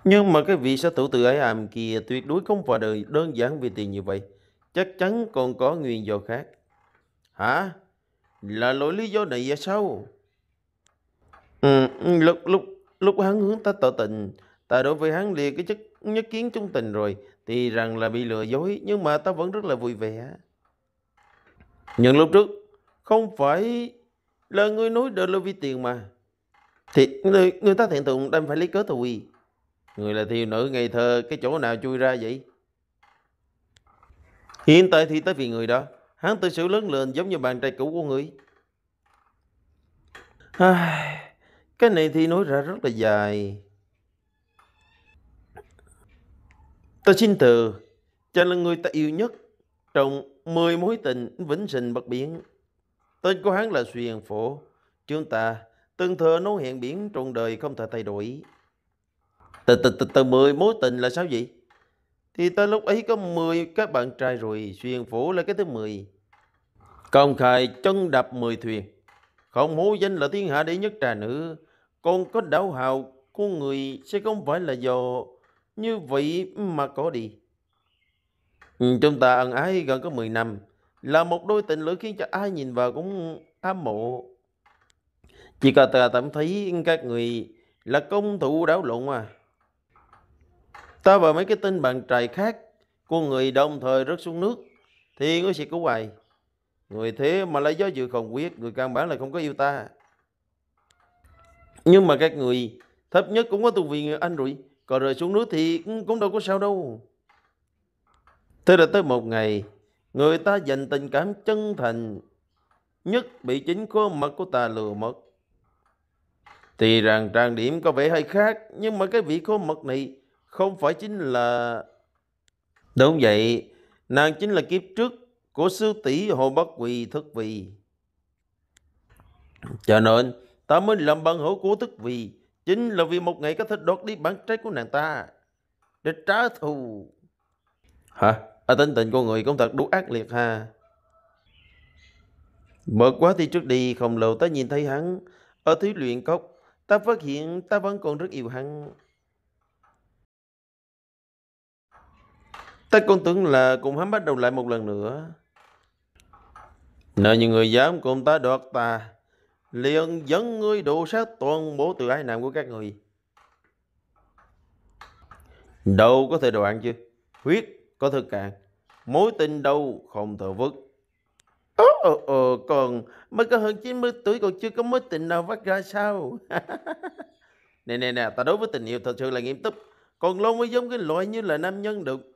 Nhưng mà cái vị sát thủ từ ái àm kia tuyệt đối không phải đời đơn giản vì tiền như vậy chắc chắn còn có nguyên do khác. Hả? Là lỗi lý do này là sao? Ừ, lúc, lúc, lúc hắn hướng ta tỏ tình, ta đối với hắn liền cái chất nhất kiến chung tình rồi, thì rằng là bị lừa dối, nhưng mà ta vẫn rất là vui vẻ. Nhưng lúc trước, không phải là người nói đều là vì tiền mà. Thì người, người ta thiện tụng đành phải lấy cớ thôi. Người là thiêu nữ ngày thơ, cái chỗ nào chui ra vậy? Hiện tại thì tới vị người đó, hắn tự sự lớn lên giống như bạn trai cũ của người. À, cái này thì nói ra rất là dài. tôi xin từ, cho là người ta yêu nhất trong 10 mối tình vĩnh sinh bất biến. Tên của hắn là Xuyên Phổ, chúng ta từng thờ nấu hẹn biển trong đời không thể thay đổi. Từ từ từ từ 10 mối tình là sao vậy? Thì tới lúc ấy có 10 các bạn trai rồi Xuyên phủ là cái thứ 10 Công khai chân đạp 10 thuyền Không hố danh là thiên hạ đệ nhất trà nữ Còn có đảo hào của người sẽ không phải là do như vậy mà có đi. Ừ, chúng ta ân ái gần có 10 năm là một đôi tình lưỡi khiến cho ai nhìn vào cũng ám mộ. Chỉ có ta cảm thấy các người là công thủ đảo lộn mà Ta và mấy cái tên bạn trài khác của người đồng thời rớt xuống nước thì ngươi sẽ cứu hoài. Người thế mà lấy gió dự không quyết, người căn bản là không có yêu ta. Nhưng mà các người thấp nhất cũng có tu vi anh rồi, còn rơi xuống nước thì cũng, đâu có sao đâu. Thế là tới một ngày, người ta dành tình cảm chân thành nhất bị chính khuôn mặt của ta lừa mất. thì rằng trang điểm có vẻ hơi khác, nhưng mà cái vị khuôn mặt này không phải chính là đúng vậy nàng chính là kiếp trước của sư tỷ hồ bất quỳ thức vì cho nên ta mới làm bằng hữu của thức vì chính là vì một ngày có thể đột đi bản trái của nàng ta để trả thù hả ở à, tính tình con người cũng thật đủ ác liệt ha Mệt quá thì trước đi không lâu ta nhìn thấy hắn Ở thí luyện cốc Ta phát hiện ta vẫn còn rất yêu hắn tất còn tưởng là cùng hắn bắt đầu lại một lần nữa. Nợ những người dám cùng ta đoạt ta, liền dẫn ngươi đổ sát toàn bộ từ ái nạn của các người. Đâu có thể đoạn chứ, huyết có thực cạn, mối tình đâu không thờ vứt. Ồ, ồ, ồ, còn mới có hơn 90 tuổi còn chưa có mối tình nào vắt ra sao? *laughs* nè, nè, nè, ta đối với tình yêu thật sự là nghiêm túc. Còn lâu mới giống cái loại như là nam nhân được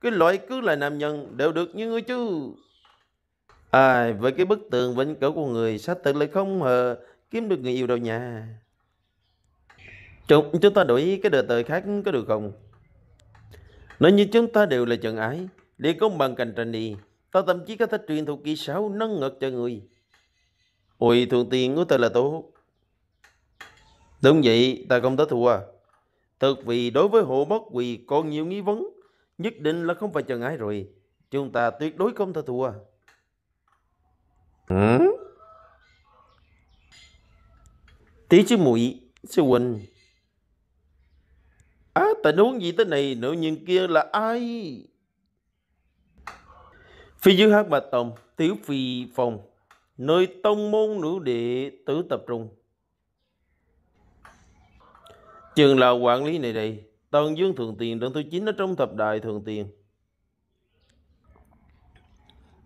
cái loại cứ là nam nhân đều được như ngươi chứ à, với cái bức tường vĩnh cửu của người sát tự lại không hờ kiếm được người yêu đâu nha chúng, chúng ta đổi cái đề tài khác có được không nói như chúng ta đều là trận ái để công bằng cạnh tranh đi ta thậm chí có thể truyền thụ kỹ sáu nâng ngực cho người ôi thuận tiện của ta là tốt đúng vậy ta không tới thua thật vì đối với hộ bất quỳ còn nhiều nghi vấn nhất định là không phải Trần Ái rồi. Chúng ta tuyệt đối không thể thua. Ừ? Tí chứ muội sư huynh. Á, à, tình huống gì tới này, nữ nhân kia là ai? Phía dưới hát bà Tông, tiểu phi phòng, nơi tông môn nữ đệ tử tập trung. Trường là quản lý này đây, Tân Dương thường Tiền đoạn thứ 9 ở trong thập đại thường Tiền.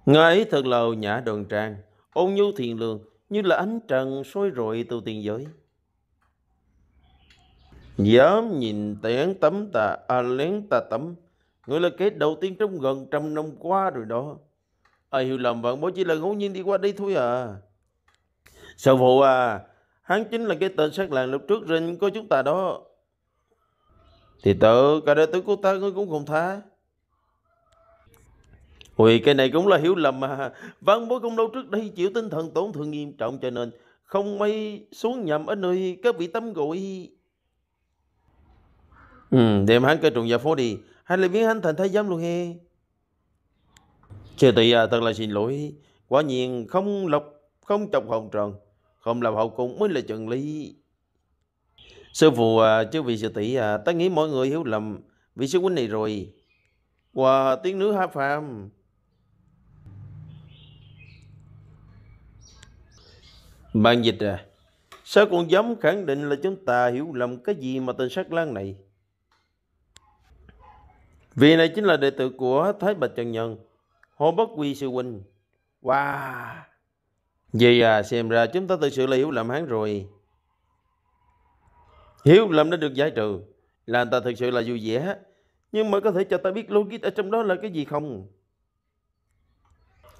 Ngài ấy thật lầu nhã đồn trang, ôn nhu thiền lương như là ánh trần soi rọi từ tiền giới. Dám nhìn tén tấm ta, à lén tà tấm, người là cái đầu tiên trong gần trăm năm qua rồi đó. Ai hiểu lầm vẫn bố chỉ là ngẫu nhiên đi qua đây thôi à. Sư phụ à, hắn chính là cái tên sát làng lúc trước rình có chúng ta đó thì tự cả đời tử của ta ngươi cũng không tha vì cái này cũng là hiểu lầm mà Văn vâng, bối không lâu trước đây chịu tinh thần tổn thương nghiêm trọng cho nên Không may xuống nhầm ở nơi các vị tắm gội Ừ đem hắn cơ trùng vào phố đi Hay là biến hắn thành thái giám luôn he Chưa tùy à thật là xin lỗi Quả nhiên không lọc không chọc hồng trần Không làm hậu cung mới là trần lý sư phụ à, chứ vị sư tỷ à ta nghĩ mọi người hiểu lầm vị sư huynh này rồi qua wow, tiếng nước hạ phàm bạn dịch à sao còn dám khẳng định là chúng ta hiểu lầm cái gì mà tên sắc lang này vị này chính là đệ tử của thái bạch trần nhân hồ bất quy sư huynh wow vậy à xem ra chúng ta thực sự là hiểu lầm hắn rồi hiểu lầm đã được giải trừ là người ta thực sự là vui vẻ nhưng mà có thể cho ta biết logic ở trong đó là cái gì không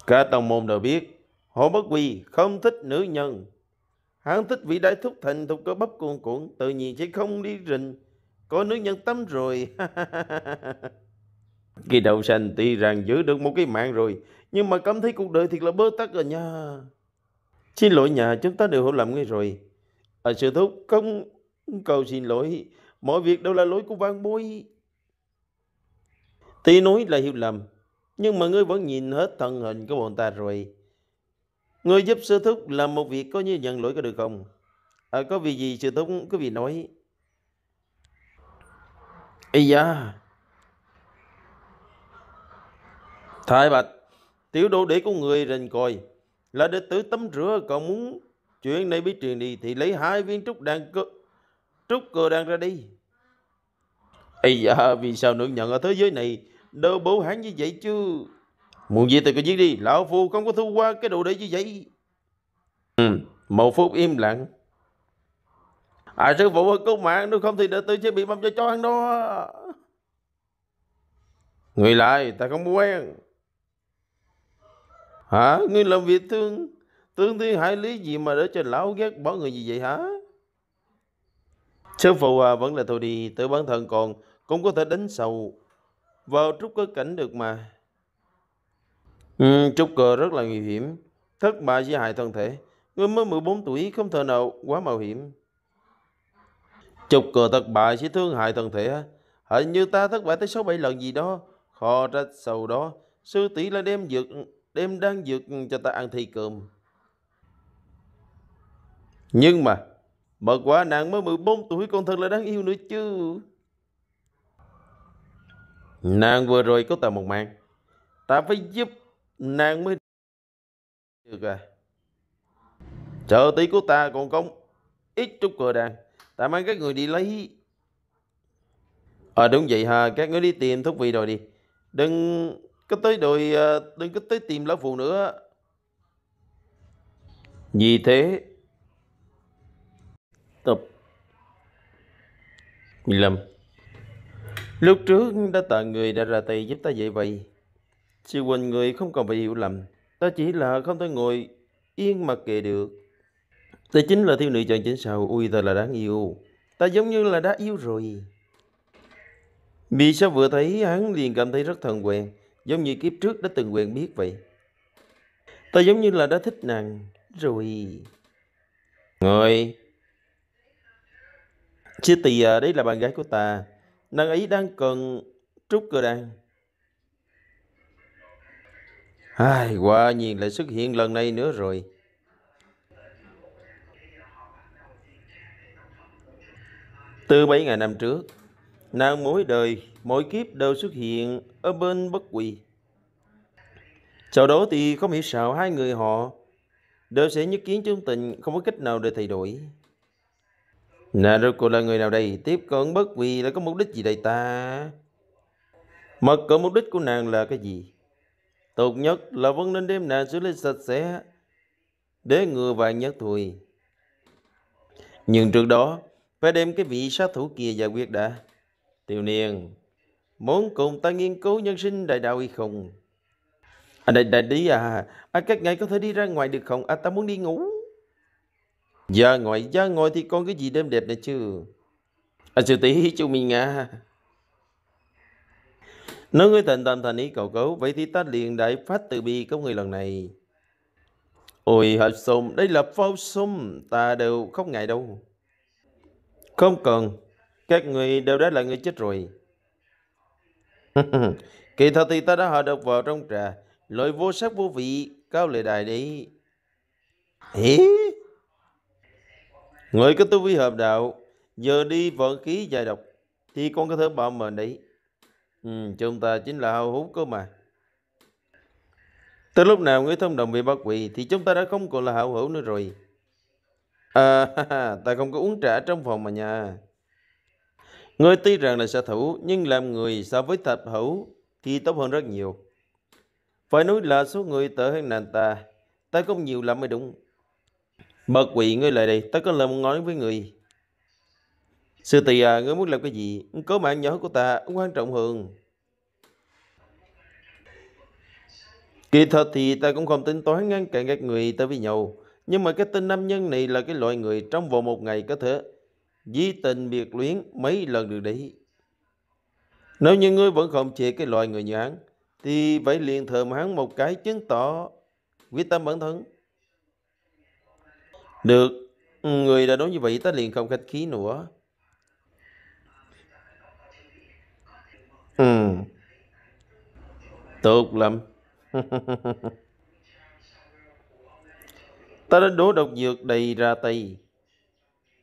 cả tông môn đều biết hồ bất quy không thích nữ nhân hắn thích vị đại thúc thành thục có bắp cuồn cuộn tự nhiên sẽ không đi rình có nữ nhân tắm rồi *laughs* kỳ đậu sành tuy rằng giữ được một cái mạng rồi nhưng mà cảm thấy cuộc đời thiệt là bơ tắc rồi nha xin lỗi nhà chúng ta đều hiểu lầm ngay rồi ở sự thúc không Cầu xin lỗi, mọi việc đâu là lỗi của vang bối. Tuy nói là hiểu lầm, nhưng mà ngươi vẫn nhìn hết thân hình của bọn ta rồi. Ngươi giúp sư thúc làm một việc có như nhận lỗi có được không? À, có vì gì sư thúc có vì nói. Ây da! Thái Bạch, tiểu đồ để của người rình coi, là đệ tử tắm rửa còn muốn chuyện này bị truyền đi thì lấy hai viên trúc đan cơ trúc cơ đang ra đi Ây dạ vì sao nữ nhận ở thế giới này đâu bố hán như vậy chứ Muốn gì thì cứ giết đi Lão Phu không có thu qua cái đồ để như vậy ừ, Một phút im lặng À sư phụ ơi cứu mạng Nếu không thì đệ tử sẽ bị mâm cho chó ăn đó Người lại ta không quen Hả? người làm việc thương thương thiên hại lý gì mà để cho lão ghét bỏ người gì vậy hả? sư phụ à, vẫn là tôi đi tự bản thân còn cũng có thể đánh sầu vào trúc cơ cảnh được mà ừ, trúc cơ rất là nguy hiểm thất bại với hại thân thể người mới 14 tuổi không thể nào quá mạo hiểm trúc cơ thất bại sẽ thương hại thân thể hình như ta thất bại tới sáu bảy lần gì đó khó trách sầu đó sư tỷ là đem dược đem đang dược cho ta ăn thi cơm nhưng mà mà quả nàng mới 14 tuổi con thật là đáng yêu nữa chứ Nàng vừa rồi có ta một mạng Ta phải giúp nàng mới được à trợ tí của ta còn công Ít chút cờ đàn Ta mang các người đi lấy Ờ à, đúng vậy ha Các người đi tìm thúc vị rồi đi Đừng có tới đồi à, Đừng có tới tìm lão phụ nữa Vì thế 15 Lúc trước đã tạ người đã ra tay giúp ta dạy vậy Sư huynh người không còn bị hiểu lầm Ta chỉ là không thể ngồi yên mà kệ được Ta chính là thiếu nữ chọn chính sao Ui ta là đáng yêu Ta giống như là đã yêu rồi Vì sao vừa thấy hắn liền cảm thấy rất thân quen Giống như kiếp trước đã từng quen biết vậy Ta giống như là đã thích nàng rồi Ngồi Chia tì à, đây là bạn gái của ta. Nàng ấy đang cần trúc cơ đàn. Ai, quả nhiên lại xuất hiện lần này nữa rồi. Từ mấy ngày năm trước, nàng mỗi đời, mỗi kiếp đều xuất hiện ở bên bất quỳ. Sau đó thì không hiểu sao hai người họ đều sẽ nhất kiến chung tình không có cách nào để thay đổi. Nà rốt cuộc là người nào đây tiếp cận bất vì là có mục đích gì đây ta? Mật cỡ mục đích của nàng là cái gì? Tốt nhất là vẫn nên đem nàng xử lý sạch sẽ để ngừa vàng nhất thôi. Nhưng trước đó phải đem cái vị sát thủ kia giải quyết đã. Tiểu niên, muốn cùng ta nghiên cứu nhân sinh đại đạo hay không? À, đại, đại đi à, à các ngài có thể đi ra ngoài được không? À ta muốn đi ngủ. Giờ ngồi, giờ ngồi thì con cái gì đêm đẹp này chứ. À sư tí chú mình nghe à. Nếu người thành tâm thành ý cầu cứu vậy thì ta liền đại phát từ bi cứu người lần này. Ôi hợp sung đây là phao sung, ta đều không ngại đâu. Không cần, các người đều đã là người chết rồi. *laughs* Kỳ thật thì ta đã hòa độc vào trong trà, loại vô sắc vô vị, cao lệ đại đi. Ý. Người có tu vi hợp đạo Giờ đi vận khí giải độc Thì con có thể bảo mệnh đấy ừ, Chúng ta chính là hào hút cơ mà Từ lúc nào người thông đồng bị bắt quỷ Thì chúng ta đã không còn là hào hữu nữa rồi À ta không có uống trà trong phòng mà nhà Người tuy rằng là xạ thủ Nhưng làm người so với thạch hữu Thì tốt hơn rất nhiều Phải nói là số người tệ hơn nàng ta Ta không nhiều lắm mới đúng Mật quỷ ngươi lại đây, ta có lời muốn nói với ngươi. Sư tỷ à, ngươi muốn làm cái gì? Có mạng nhỏ của ta quan trọng hơn. Kỳ thật thì ta cũng không tính toán ngăn cản các người ta với nhau. Nhưng mà cái tên nam nhân này là cái loại người trong vòng một ngày có thể di tình biệt luyến mấy lần được đấy. Nếu như ngươi vẫn không chịu cái loại người như hắn, thì phải liền thờ hắn một cái chứng tỏ quyết tâm bản thân. Được, người đã nói như vậy ta liền không khách khí nữa. Ừ. Tốt lắm. *laughs* ta đã đổ độc dược đầy ra tay.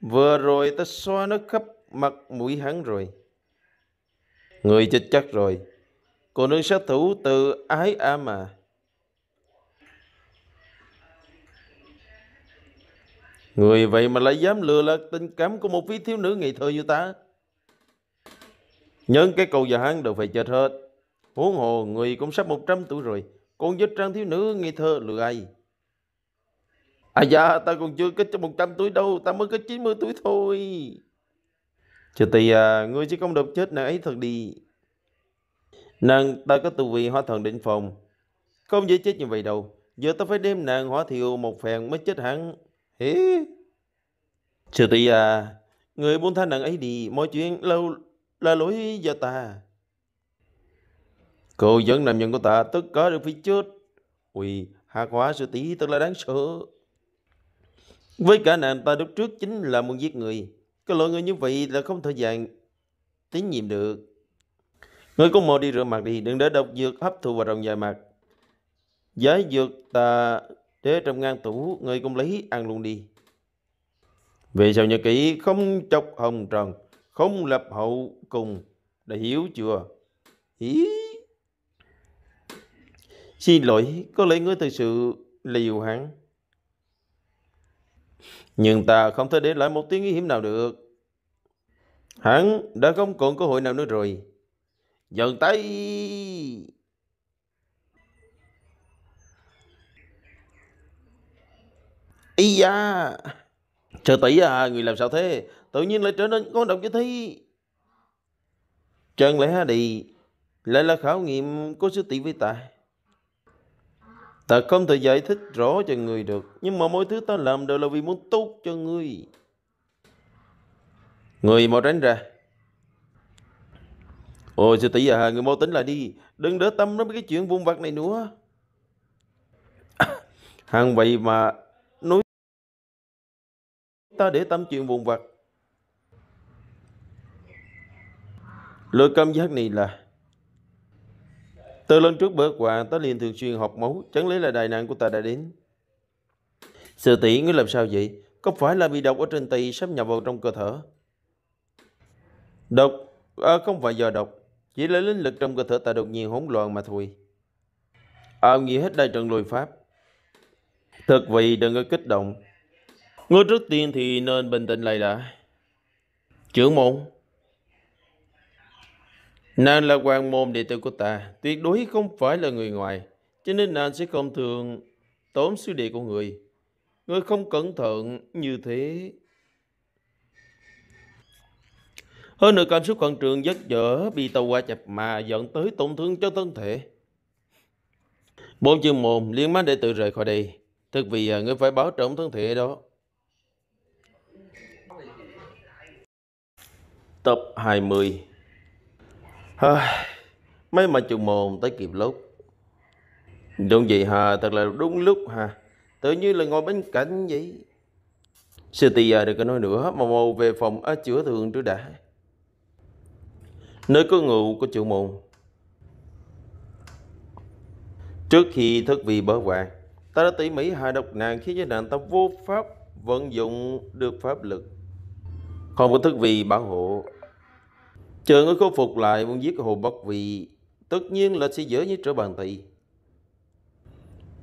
Vừa rồi ta xoa nó khắp mặt mũi hắn rồi. Người chết chắc rồi. Cô nương sát thủ từ ái á mà. Người vậy mà lại dám lừa là tình cảm của một vị thiếu nữ ngày thơ như ta. Nhân cái cầu già hắn đều phải chết hết. Huống hồ người cũng sắp 100 tuổi rồi. Còn dứt trang thiếu nữ ngày thơ lừa ai? À da dạ, ta còn chưa kết cho 100 tuổi đâu, ta mới kết 90 tuổi thôi. Chứ tì à, ngươi chứ không được chết nàng ấy thật đi. Nàng ta có tu vị hóa thần định phòng. Không dễ chết như vậy đâu. Giờ ta phải đem nàng hóa thiều một phèn mới chết hẳn. Hế? Sư tỷ à, người buông tha nàng ấy đi, mọi chuyện lâu là lỗi do ta. Cô dẫn làm nhân của ta tất cả đều phải chết. Ui, hạ quả sư tỷ thật là đáng sợ. Với cả nàng ta lúc trước chính là muốn giết người. Cái loại người như vậy là không thể dạng tín nhiệm được. Người có mồ đi rửa mặt đi, đừng để độc dược hấp thụ vào trong dài mặt. Giải dược ta để trong ngăn tủ người cũng lấy ăn luôn đi. Về sau nhật kỹ không chọc hồng trần, không lập hậu cùng, đã hiểu chưa? Ý. Xin lỗi, có lẽ ngươi thực sự liều hắn. Nhưng ta không thể để lại một tiếng nguy hiểm nào được. Hắn đã không còn cơ hội nào nữa rồi. Dần tay... ý da chờ tỷ à người làm sao thế tự nhiên lại trở nên con động như thế chân lẽ đi lại là khảo nghiệm có sư tỷ với tài ta không thể giải thích rõ cho người được nhưng mà mọi thứ ta làm đều là vì muốn tốt cho người người mau tránh ra ôi sư tỷ à người mau tính lại đi đừng để tâm đến cái chuyện vung vặt này nữa hàng *coughs* vậy mà ta để tâm chuyện vụn vật. Lời cảm giác này là Từ lần trước bớt quà ta liền thường xuyên học máu Chẳng lấy là đại nạn của ta đã đến Sự tỷ ngươi làm sao vậy Có phải là bị độc ở trên tay sắp nhập vào trong cơ thể Độc à, Không phải do độc Chỉ là linh lực trong cơ thể ta đột nhiên hỗn loạn mà thôi À nghĩ hết đây trận lùi pháp Thật vậy đừng có kích động Ngươi trước tiên thì nên bình tĩnh lại đã. Trưởng môn. Nàng là quan môn đệ tử của ta, tuyệt đối không phải là người ngoài, cho nên nàng sẽ không thường tốn sư đệ của người. Ngươi không cẩn thận như thế. Hơn nữa cảm xúc khẩn trường rất dở bị tàu qua chập mà dẫn tới tổn thương cho thân thể. Bốn chương mồm liên mang đệ tử rời khỏi đây. Thực vì à, ngươi phải báo trọng thân thể đó. top 20 à, Mấy mà chừng mồm tới kịp lúc Đúng vậy hà, thật là đúng lúc hà Tự như là ngồi bên cạnh vậy Sư tì giờ đừng có nói nữa Mà mồ về phòng ở chữa thường trước đã Nơi có ngụ có chữ mồm. Trước khi thức vị bớ hoạn Ta đã tỉ mỉ hạ độc nàng khiến cho nàng ta vô pháp vận dụng được pháp lực không có thức vị bảo hộ chờ người khôi phục lại muốn giết hồ bất vị tất nhiên là sẽ dễ như trở bàn tay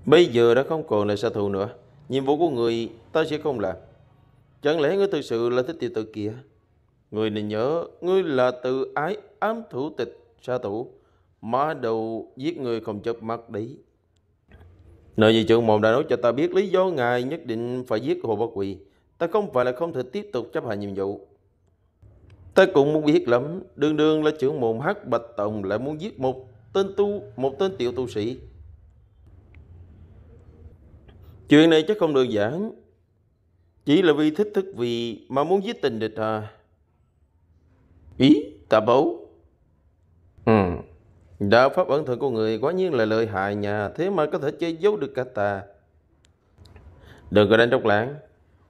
bây giờ đã không còn là xa thù nữa nhiệm vụ của người ta sẽ không làm chẳng lẽ ngươi thực sự là thích tiểu tử kia người nên nhớ ngươi là tự ái ám thủ tịch xa thủ má đầu giết người không chớp mắt đấy Nội gì trưởng môn đã nói cho ta biết lý do ngài nhất định phải giết Hồ Bất Quỳ Ta không phải là không thể tiếp tục chấp hành nhiệm vụ Ta cũng muốn biết lắm Đương đương là trưởng mồm hắc bạch tổng lại muốn giết một tên tu Một tên tiểu tu sĩ Chuyện này chắc không đơn giản Chỉ là vì thích thức vì Mà muốn giết tình địch à Ý tà bấu Ừ Đạo pháp ẩn thần của người quá nhiên là lợi hại nhà Thế mà có thể che giấu được cả tà? Đừng có đánh trọc lãng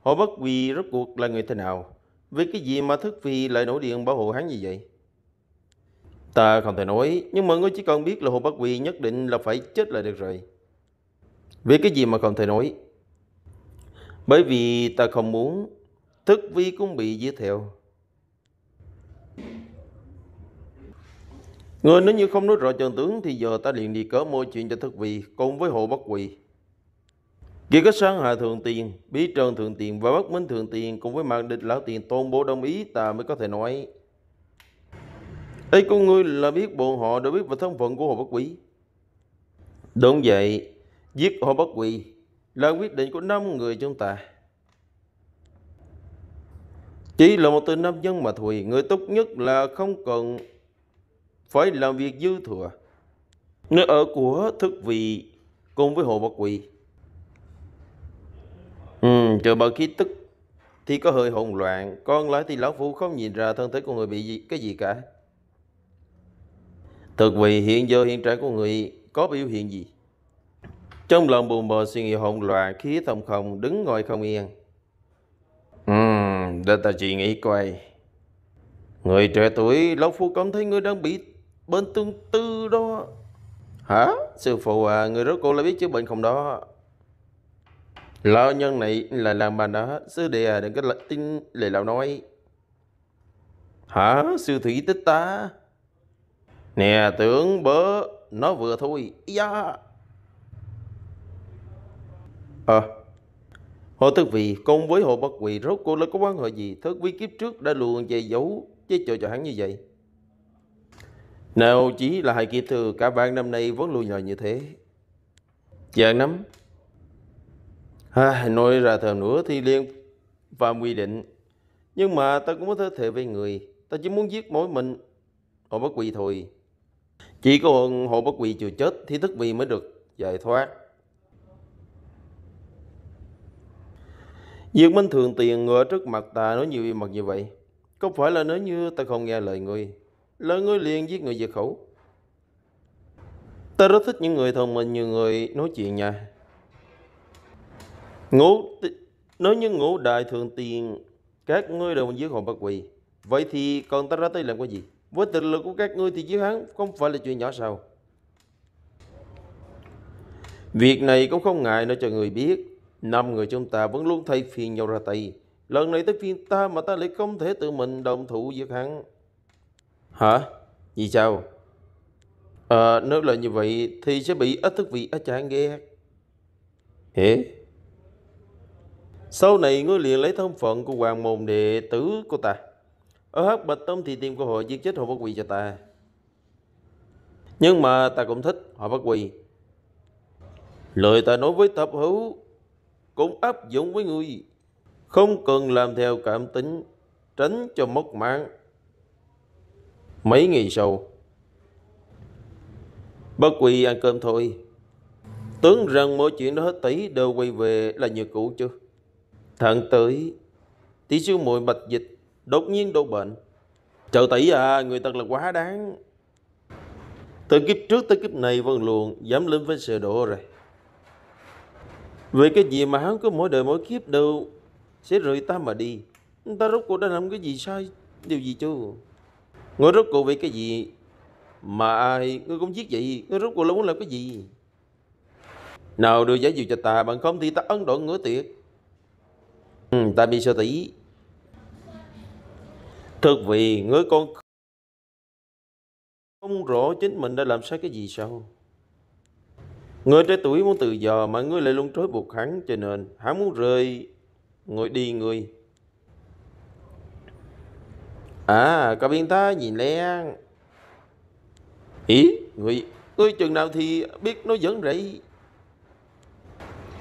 Hồ Bất Quỳ rốt cuộc là người thế nào? Vì cái gì mà thức phi lại nổi điện bảo hộ hắn như vậy? Ta không thể nói, nhưng mà người chỉ cần biết là Hồ Bất Quỳ nhất định là phải chết là được rồi. Vì cái gì mà không thể nói? Bởi vì ta không muốn thức vi cũng bị giết theo. Người nếu như không nói rõ chân tướng thì giờ ta liền đi cớ mua chuyện cho thức vi cùng với Hồ Bất Quỳ. Kỳ có sáng hạ thượng tiền, bí trơn thượng tiền và bất minh thượng tiền cùng với mạc địch lão tiền tôn bố đồng ý ta mới có thể nói. Ấy con ngươi là biết bọn họ đã biết về thân phận của hồ bất quỷ. Đúng vậy, giết hồ bất quỷ là quyết định của năm người chúng ta. Chỉ là một tên nam nhân mà thôi, người tốt nhất là không cần phải làm việc dư thừa. Nơi ở của thức vị cùng với hồ bất quỷ Ừ, trời bờ khí tức thì có hơi hỗn loạn con lái thì lão phu không nhìn ra thân thể của người bị gì, cái gì cả thực vì hiện giờ hiện trạng của người có biểu hiện gì trong lòng buồn mờ suy nghĩ hỗn loạn khí thông không đứng ngồi không yên ừ, để ta chỉ nghĩ coi người trẻ tuổi lão phu cảm thấy người đang bị bệnh tương tư đó hả sư phụ à người rốt cuộc là biết chữa bệnh không đó lão nhân này là làm bà đó Sư đệ à đừng có tin lời lão nói Hả sư thủy tích ta Nè tưởng bớ Nó vừa thôi ya Ờ à, Hồ Thức Vị cùng với Hồ Bất Quỳ Rốt cô là có quan hệ gì Thức Quý kiếp trước đã luôn về giấu Chế chỗ cho hắn như vậy Nào chỉ là hai kiếp thừa Cả bạn năm nay vẫn luôn nhờ như thế Dạng nắm À, nói ra thêm nữa thì liên và quy định. Nhưng mà ta cũng có thể thề với người. Ta chỉ muốn giết mỗi mình. Hồ Bất Quỳ thôi. Chỉ có Hồ Bất Quỳ chưa chết thì thức vị mới được giải thoát. Diệt Minh Thường Tiền ngựa trước mặt ta nói nhiều im mặt như vậy. Có phải là nếu như ta không nghe lời người lời người liền giết người diệt khẩu. Ta rất thích những người thông minh như người nói chuyện nha ngũ nói như ngũ đại thượng tiền các ngươi đều dưới hồn bất quỳ vậy thì còn ta ra tay làm cái gì với thực lực của các ngươi thì giết hắn không phải là chuyện nhỏ sao việc này cũng không ngại nói cho người biết năm người chúng ta vẫn luôn thay phiên nhau ra tay lần này tới phiên ta mà ta lại không thể tự mình đồng thủ giết hắn hả gì sao à, nếu là như vậy thì sẽ bị ít thức vị ở chán ghê hả sau này ngươi liền lấy thân phận của hoàng môn đệ tử của ta. Ở hắc bạch tông thì tìm cơ hội giết chết họ bất quỳ cho ta. Nhưng mà ta cũng thích họ bất quỳ. Lời ta nói với thập hữu cũng áp dụng với ngươi. Không cần làm theo cảm tính, tránh cho mất mạng. Mấy ngày sau, bất quỳ ăn cơm thôi. Tưởng rằng mọi chuyện đó hết tấy đều quay về là như cũ chưa? Thận tới, tí xíu muội bạch dịch, đột nhiên đổ bệnh. Trợ tỷ à, người thật là quá đáng. Từ kiếp trước tới kiếp này vẫn luôn dám lên với sửa đổ rồi. Về cái gì mà hắn có mỗi đời mỗi kiếp đâu sẽ rời ta mà đi. Ta rốt cuộc đã làm cái gì sai, điều gì chứ? Ngươi rốt cuộc về cái gì mà ai, ngươi cũng giết vậy, ngươi rốt cuộc là muốn làm cái gì? Nào đưa giải dụ cho ta, bằng không thì ta ấn đoạn ngửa tiệt. Ừ, ta bị sơ tí thực vì người con không rõ chính mình đã làm sai cái gì sao Người trẻ tuổi muốn tự do mà người lại luôn trói buộc hắn cho nên hắn muốn rời ngồi đi người, À, cậu biến ta nhìn lén. Ý, người, người chừng nào thì biết nó vẫn rẫy.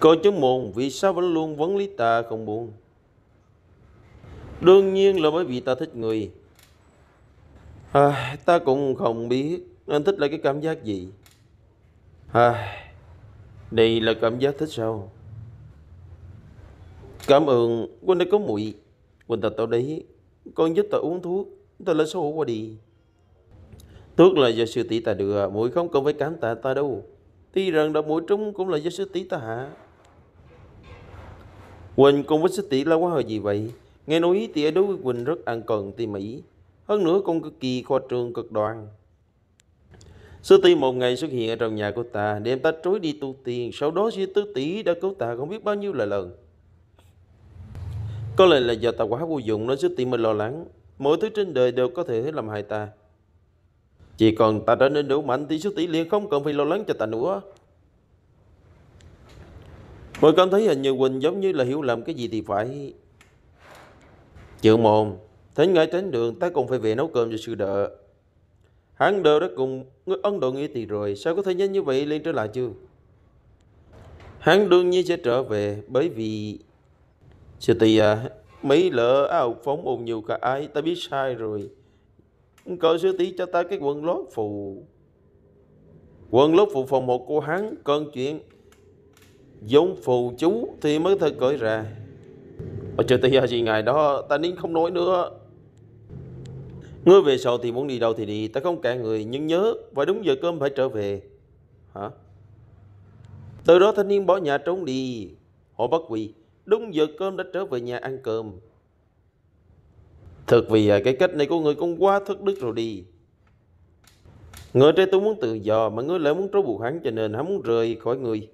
Cô chứng mồn vì sao vẫn luôn vấn lý ta không buồn Đương nhiên là bởi vì ta thích người à, Ta cũng không biết anh thích là cái cảm giác gì à, Đây là cảm giác thích sao Cảm ơn Quỳnh đã có muội Quỳnh ta tao đấy Con giúp ta uống thuốc Ta lấy số xấu qua đi Thuốc là do sư tỷ ta đưa Mũi không cần phải cảm tạ ta đâu Tuy rằng đã mũi trúng cũng là do sư tỷ ta hạ Quỳnh cùng với Xích Tỷ lâu quá hồi gì vậy? Nghe nói Tỷ đối với Quỳnh rất ăn cần tỉ mỉ. Hơn nữa con cực kỳ khoa trương cực đoan. Sư tỷ một ngày xuất hiện ở trong nhà của ta, đem ta trối đi tu tiền. sau đó sư tứ tỷ đã cứu ta không biết bao nhiêu là lần. Có lẽ là do ta quá vô dụng nên sư tỷ mới lo lắng, mọi thứ trên đời đều có thể làm hại ta. Chỉ còn ta trở nên đủ mạnh thì sư tỷ liền không cần phải lo lắng cho ta nữa. Mọi con thấy hình như Quỳnh giống như là hiểu lầm cái gì thì phải Chịu mồm Thế ngay tránh đường ta còn phải về nấu cơm cho sư đợ Hắn đơ đã cùng người Ấn Độ nghĩa tỳ rồi Sao có thể nhanh như vậy lên trở lại chưa Hắn đương nhiên sẽ trở về Bởi vì Sư tỳ à Mấy lỡ áo phóng ồn nhiều cả ai Ta biết sai rồi Cậu sư tỷ cho ta cái quần lót phù Quần lót phù phòng một của hắn Còn chuyện vốn phù chú thì mới thật cởi ra mà chưa tới gì ngày đó ta nín không nói nữa ngươi về sau thì muốn đi đâu thì đi ta không cản người nhưng nhớ phải đúng giờ cơm phải trở về hả từ đó thanh niên bỏ nhà trốn đi họ bắt quỳ đúng giờ cơm đã trở về nhà ăn cơm thực vì à, cái cách này của người cũng quá thất đức rồi đi người trẻ tôi muốn tự do mà người lại muốn trói buộc hắn cho nên hắn muốn rời khỏi người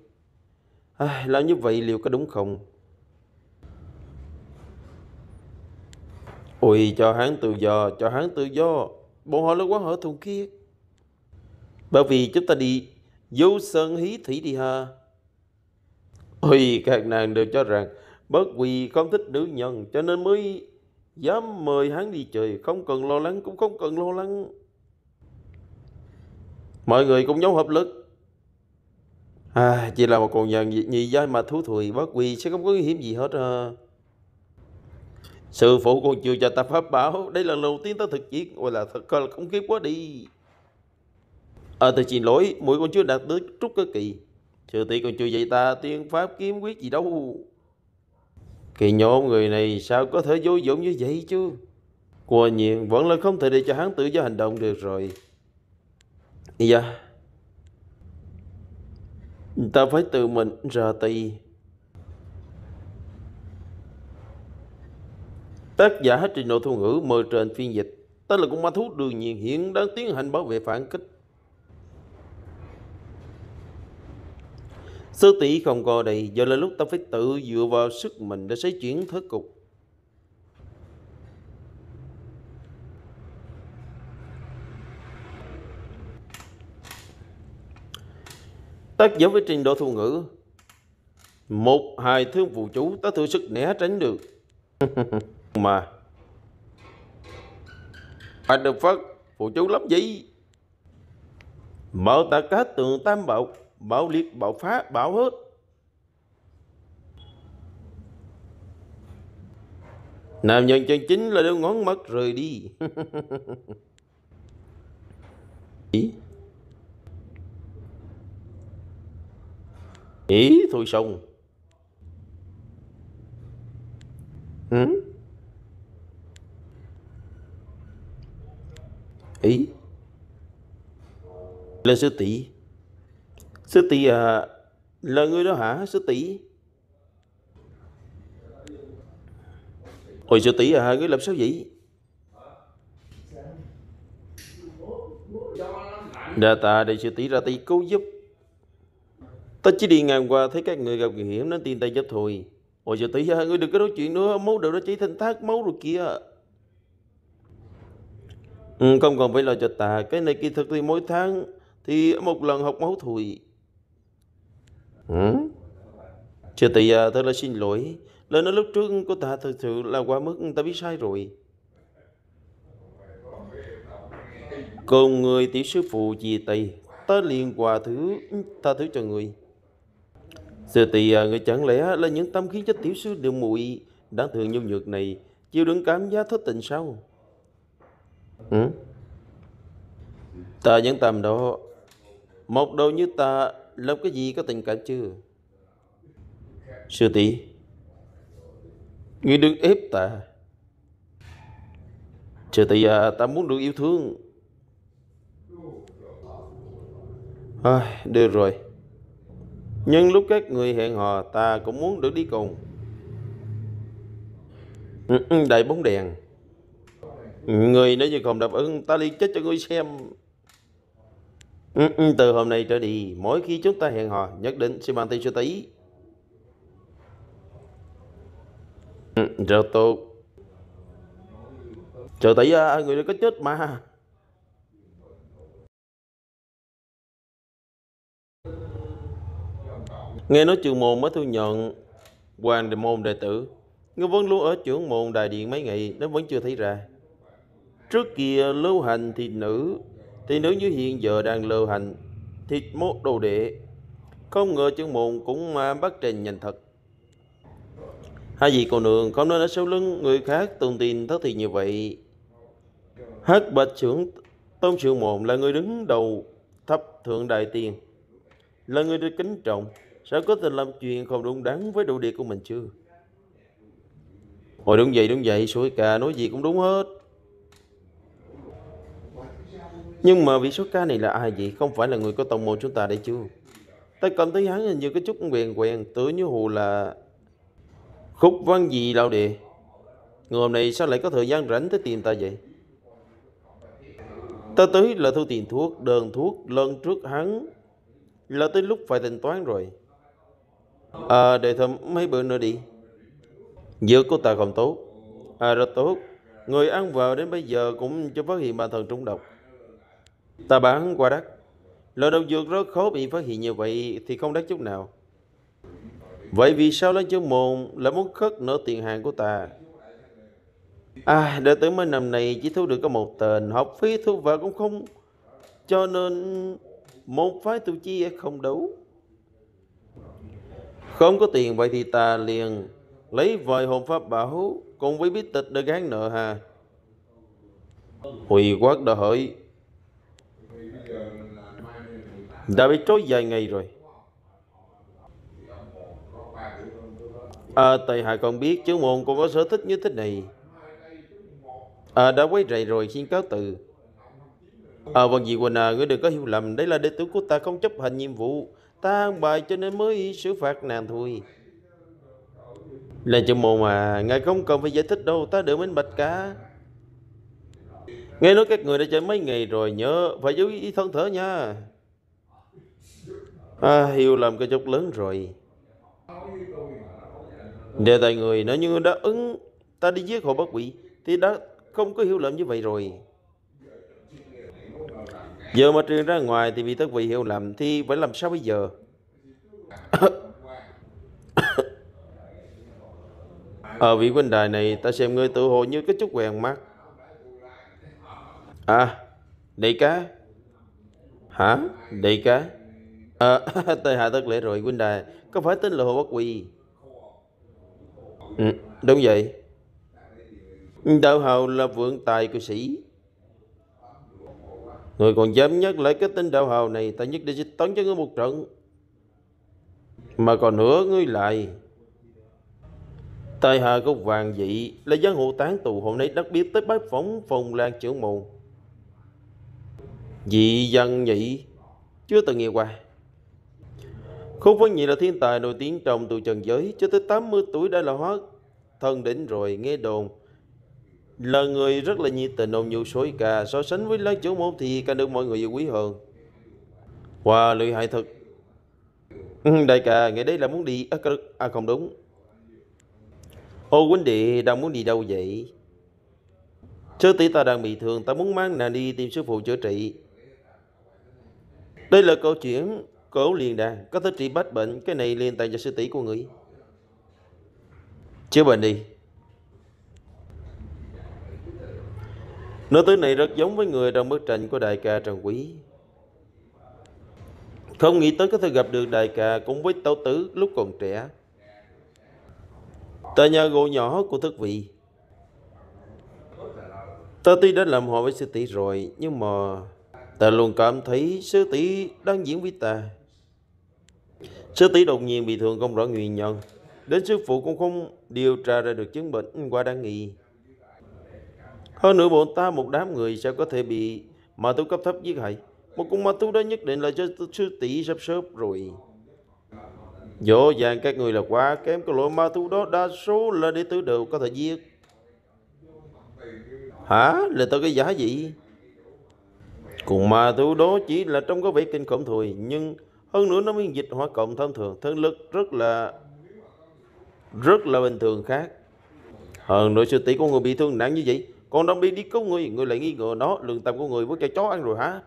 À, làm như vậy liệu có đúng không? Ôi cho hắn tự do, cho hắn tự do. Bọn họ là quá hở thùng kia. Bởi vì chúng ta đi vô sơn hí thủy đi ha. Ôi các nàng đều cho rằng bất quỳ không thích nữ nhân cho nên mới dám mời hắn đi chơi. Không cần lo lắng cũng không cần lo lắng. Mọi người cũng giống hợp lực. À, chỉ là một con nhân việc nhị mà thú thùi bất quy sẽ không có nguy hiểm gì hết à. Sư phụ còn chưa cho ta pháp bảo Đây là lần đầu tiên ta thực chiến Gọi là thật là không kiếp quá đi À tôi xin lỗi Mũi con chưa đạt tới trúc cơ kỳ Sư tỷ còn chưa dạy ta tiên pháp kiếm quyết gì đâu Kỳ nhổ người này sao có thể vô dụng như vậy chứ Quả nhiên vẫn là không thể để cho hắn tự do hành động được rồi Dạ yeah ta phải tự mình ra tay. Tác giả trình độ thu ngữ mờ trên phiên dịch, ta là con ma thú đương nhiên hiện đang tiến hành bảo vệ phản kích. Sư tỷ không có đầy giờ là lúc ta phải tự dựa vào sức mình để xây chuyển thế cục. Tác giả với trình độ thu ngữ Một hai thương phụ chú ta thử sức né tránh được *laughs* Mà Phải được Phật phụ chú lắm gì mở ta cá tượng tam bảo Bảo liệt bảo phá bảo hết Nam nhân chân chính là đeo ngón mắt rời đi *laughs* Ý Ý thôi xong ừ? Ý lên sư tỷ Sư tỷ à Là người đó hả sư tỷ hồi sư tỷ à Ngươi làm sao vậy Đa tạ đại sư tỷ ra tỷ cứu giúp Tao chỉ đi ngang qua thấy các người gặp nguy hiểm nên tin tay giúp thôi. Ôi giờ tí hai người đừng có nói chuyện nữa, máu đầu nó chảy thanh thác máu rồi kìa. Ừ, không còn phải lo cho ta, cái này kỳ thực thì mỗi tháng thì một lần học máu thôi. Ừ? Chưa tỷ à, thật là xin lỗi. Lời nói lúc trước của ta thực sự là quá mức, ta biết sai rồi. Còn người tiểu sư phụ chia tay, ta liền quà thứ, ta thứ cho người sư tỷ à, người chẳng lẽ là những tâm khí chất tiểu sư đều muội đáng thương nhu nhược này chịu đứng cảm giác thất tình sao? Ừ? Ta những tầm đó Một đầu như ta Làm cái gì có tình cảm chưa Sư tỷ người đừng ép ta Sư tỷ à Ta muốn được yêu thương à, Được rồi nhưng lúc các người hẹn hò ta cũng muốn được đi cùng ừ, ừ, Đại bóng đèn Người nếu như không đáp ứng ta liền chết cho ngươi xem ừ, Từ hôm nay trở đi Mỗi khi chúng ta hẹn hò Nhất định sẽ mang tay cho tí Rất tốt Chờ tí à, người đó có chết mà Nghe nói trường môn mới thu nhận hoàng đề môn đệ tử. Ngư vẫn luôn ở trưởng môn đại điện mấy ngày nó vẫn chưa thấy ra. Trước kia lưu hành thịt nữ, thì nữ như hiện giờ đang lưu hành thịt mốt đồ đệ. Không ngờ trưởng môn cũng bắt trình nhanh thật. Hai vị cô nương không nên ở sau lưng người khác tung tin thất thiệt như vậy. Hát bạch trưởng Tôn trưởng môn là người đứng đầu thấp thượng đại tiền, là người được kính trọng, Sao có tình làm chuyện không đúng đắn với đồ địa của mình chưa? Hồi đúng vậy đúng vậy, sủi cà nói gì cũng đúng hết. Nhưng mà vị số ca này là ai vậy? Không phải là người có tông môn chúng ta đây chưa? Ta cảm thấy hắn hình như có chút quen quen, tựa như hù là khúc văn gì lão địa. Người hôm nay sao lại có thời gian rảnh tới tìm ta vậy? Ta tới là thu tiền thuốc, đơn thuốc, lần trước hắn là tới lúc phải thanh toán rồi à, để thầm mấy bữa nữa đi dược của ta không tốt à rất tốt người ăn vào đến bây giờ cũng chưa phát hiện bản thân trúng độc ta bán qua đắt loại độc dược rất khó bị phát hiện như vậy thì không đắt chút nào vậy vì sao lên chương môn lại muốn khất nửa tiền hàng của ta à đệ tử mới năm này chỉ thu được có một tên học phí thu vào cũng không cho nên một phái tu chi không đủ không có tiền vậy thì ta liền lấy vời hồn pháp bảo cùng với biết tịch để gán nợ hà. Hủy quát đã hỏi. Đã bị trói dài ngày rồi. À, tại hạ còn biết chứ môn cô có sở thích như thế này. À, đã quấy rầy rồi xin cáo từ. À, vâng gì quỳnh à, ngươi đừng có hiểu lầm. Đấy là đệ tử của ta không chấp hành nhiệm vụ ta ăn bài cho nên mới xử phạt nàng thôi là chữ mồ mà ngài không cần phải giải thích đâu ta đều minh bạch cả nghe nói các người đã chơi mấy ngày rồi nhớ phải chú ý thân thở nha à, hiểu làm cái chốc lớn rồi để tại người nếu như đã ứng ta đi giết hồ bất quỷ thì đã không có hiểu lầm như vậy rồi Giờ mà truyền ra ngoài thì vì tất vị hiểu lầm thì phải làm sao bây giờ? Ở *coughs* ờ, vị huynh đài này ta xem ngươi tự hồ như cái chút quen mắt. À, đại cá. Hả? Đại cá. À, tại hạ tất lễ rồi huynh đài. Có phải tên là Hồ Bất Quỳ? Ừ, đúng vậy. Đạo hầu là vượng tài của sĩ Người còn dám nhắc lại cái tên đạo hào này Ta nhất định sẽ tấn cho ngươi một trận Mà còn nữa ngươi lại Tài hạ có vàng dị Là giang hộ tán tù hôm nay đặc biệt tới bái phóng phòng lan trưởng môn Dị dân nhị Chưa từng nghe qua Khúc Văn Nhị là thiên tài nổi tiếng trong từ trần giới Cho tới 80 tuổi đã là hóa thần đỉnh rồi Nghe đồn là người rất là nhiệt tình ôm nhu sối cà so sánh với lá chủ môn thì càng được mọi người yêu quý hơn Wow, lợi hại thật Đại ca, ngày đây là muốn đi à, à không đúng Ô huynh đệ đang muốn đi đâu vậy Sư tỷ ta đang bị thương Ta muốn mang nàng đi tìm sư phụ chữa trị Đây là câu chuyện Cổ liền đàn Có thể trị bách bệnh Cái này liên tặng cho sư tỷ của người Chữa bệnh đi Nữ tử này rất giống với người trong bức tranh của đại ca Trần Quý. Không nghĩ tới có thể gặp được đại ca cùng với tấu tử lúc còn trẻ. Tại nhà gỗ nhỏ của thức vị. Ta tuy đã làm họ với sư tỷ rồi, nhưng mà ta luôn cảm thấy sư tỷ đang diễn với ta. Sư tỷ đột nhiên bị thương không rõ nguyên nhân. Đến sư phụ cũng không điều tra ra được chứng bệnh qua đáng nghi. Hơn nữa bọn ta một đám người sao có thể bị ma tu cấp thấp giết hại. Một con ma tu đó nhất định là cho sư tỷ sắp sớp rồi. Dỗ dàng các người là quá kém cái loại ma tu đó đa số là đệ tử đều có thể giết. Hả? Là tôi cái giả gì? Cùng ma tu đó chỉ là trong có vẻ kinh khủng thôi Nhưng hơn nữa nó miễn dịch hóa cộng thông thường Thân lực rất là Rất là bình thường khác Hơn nữa sư tỷ của người bị thương nặng như vậy con đang đi đi cứu người Người lại nghi ngờ nó Lương tâm của người với cho chó ăn rồi hả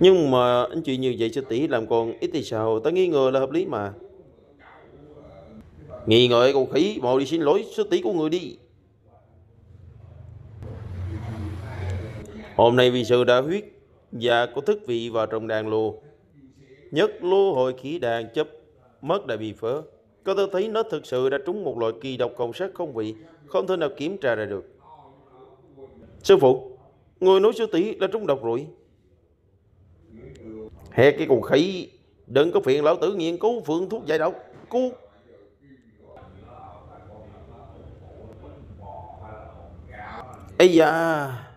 Nhưng mà anh chị như vậy sư tỷ làm còn ít thì sao Ta nghi ngờ là hợp lý mà Nghi ngờ con khỉ Mau đi xin lỗi sư tỷ của người đi Hôm nay vì sư đã huyết Và có thức vị vào trong đàn lô Nhất lô hội khí đàn chấp Mất đại bị phở Có thể thấy nó thực sự đã trúng một loại kỳ độc cầu sát không vị không thể nào kiểm tra ra được. Sư phụ, người nói sư tỷ là trúng độc rồi. Hè cái con khỉ, đừng có phiền lão tử nghiên cứu phương thuốc giải độc. Cứu Ây da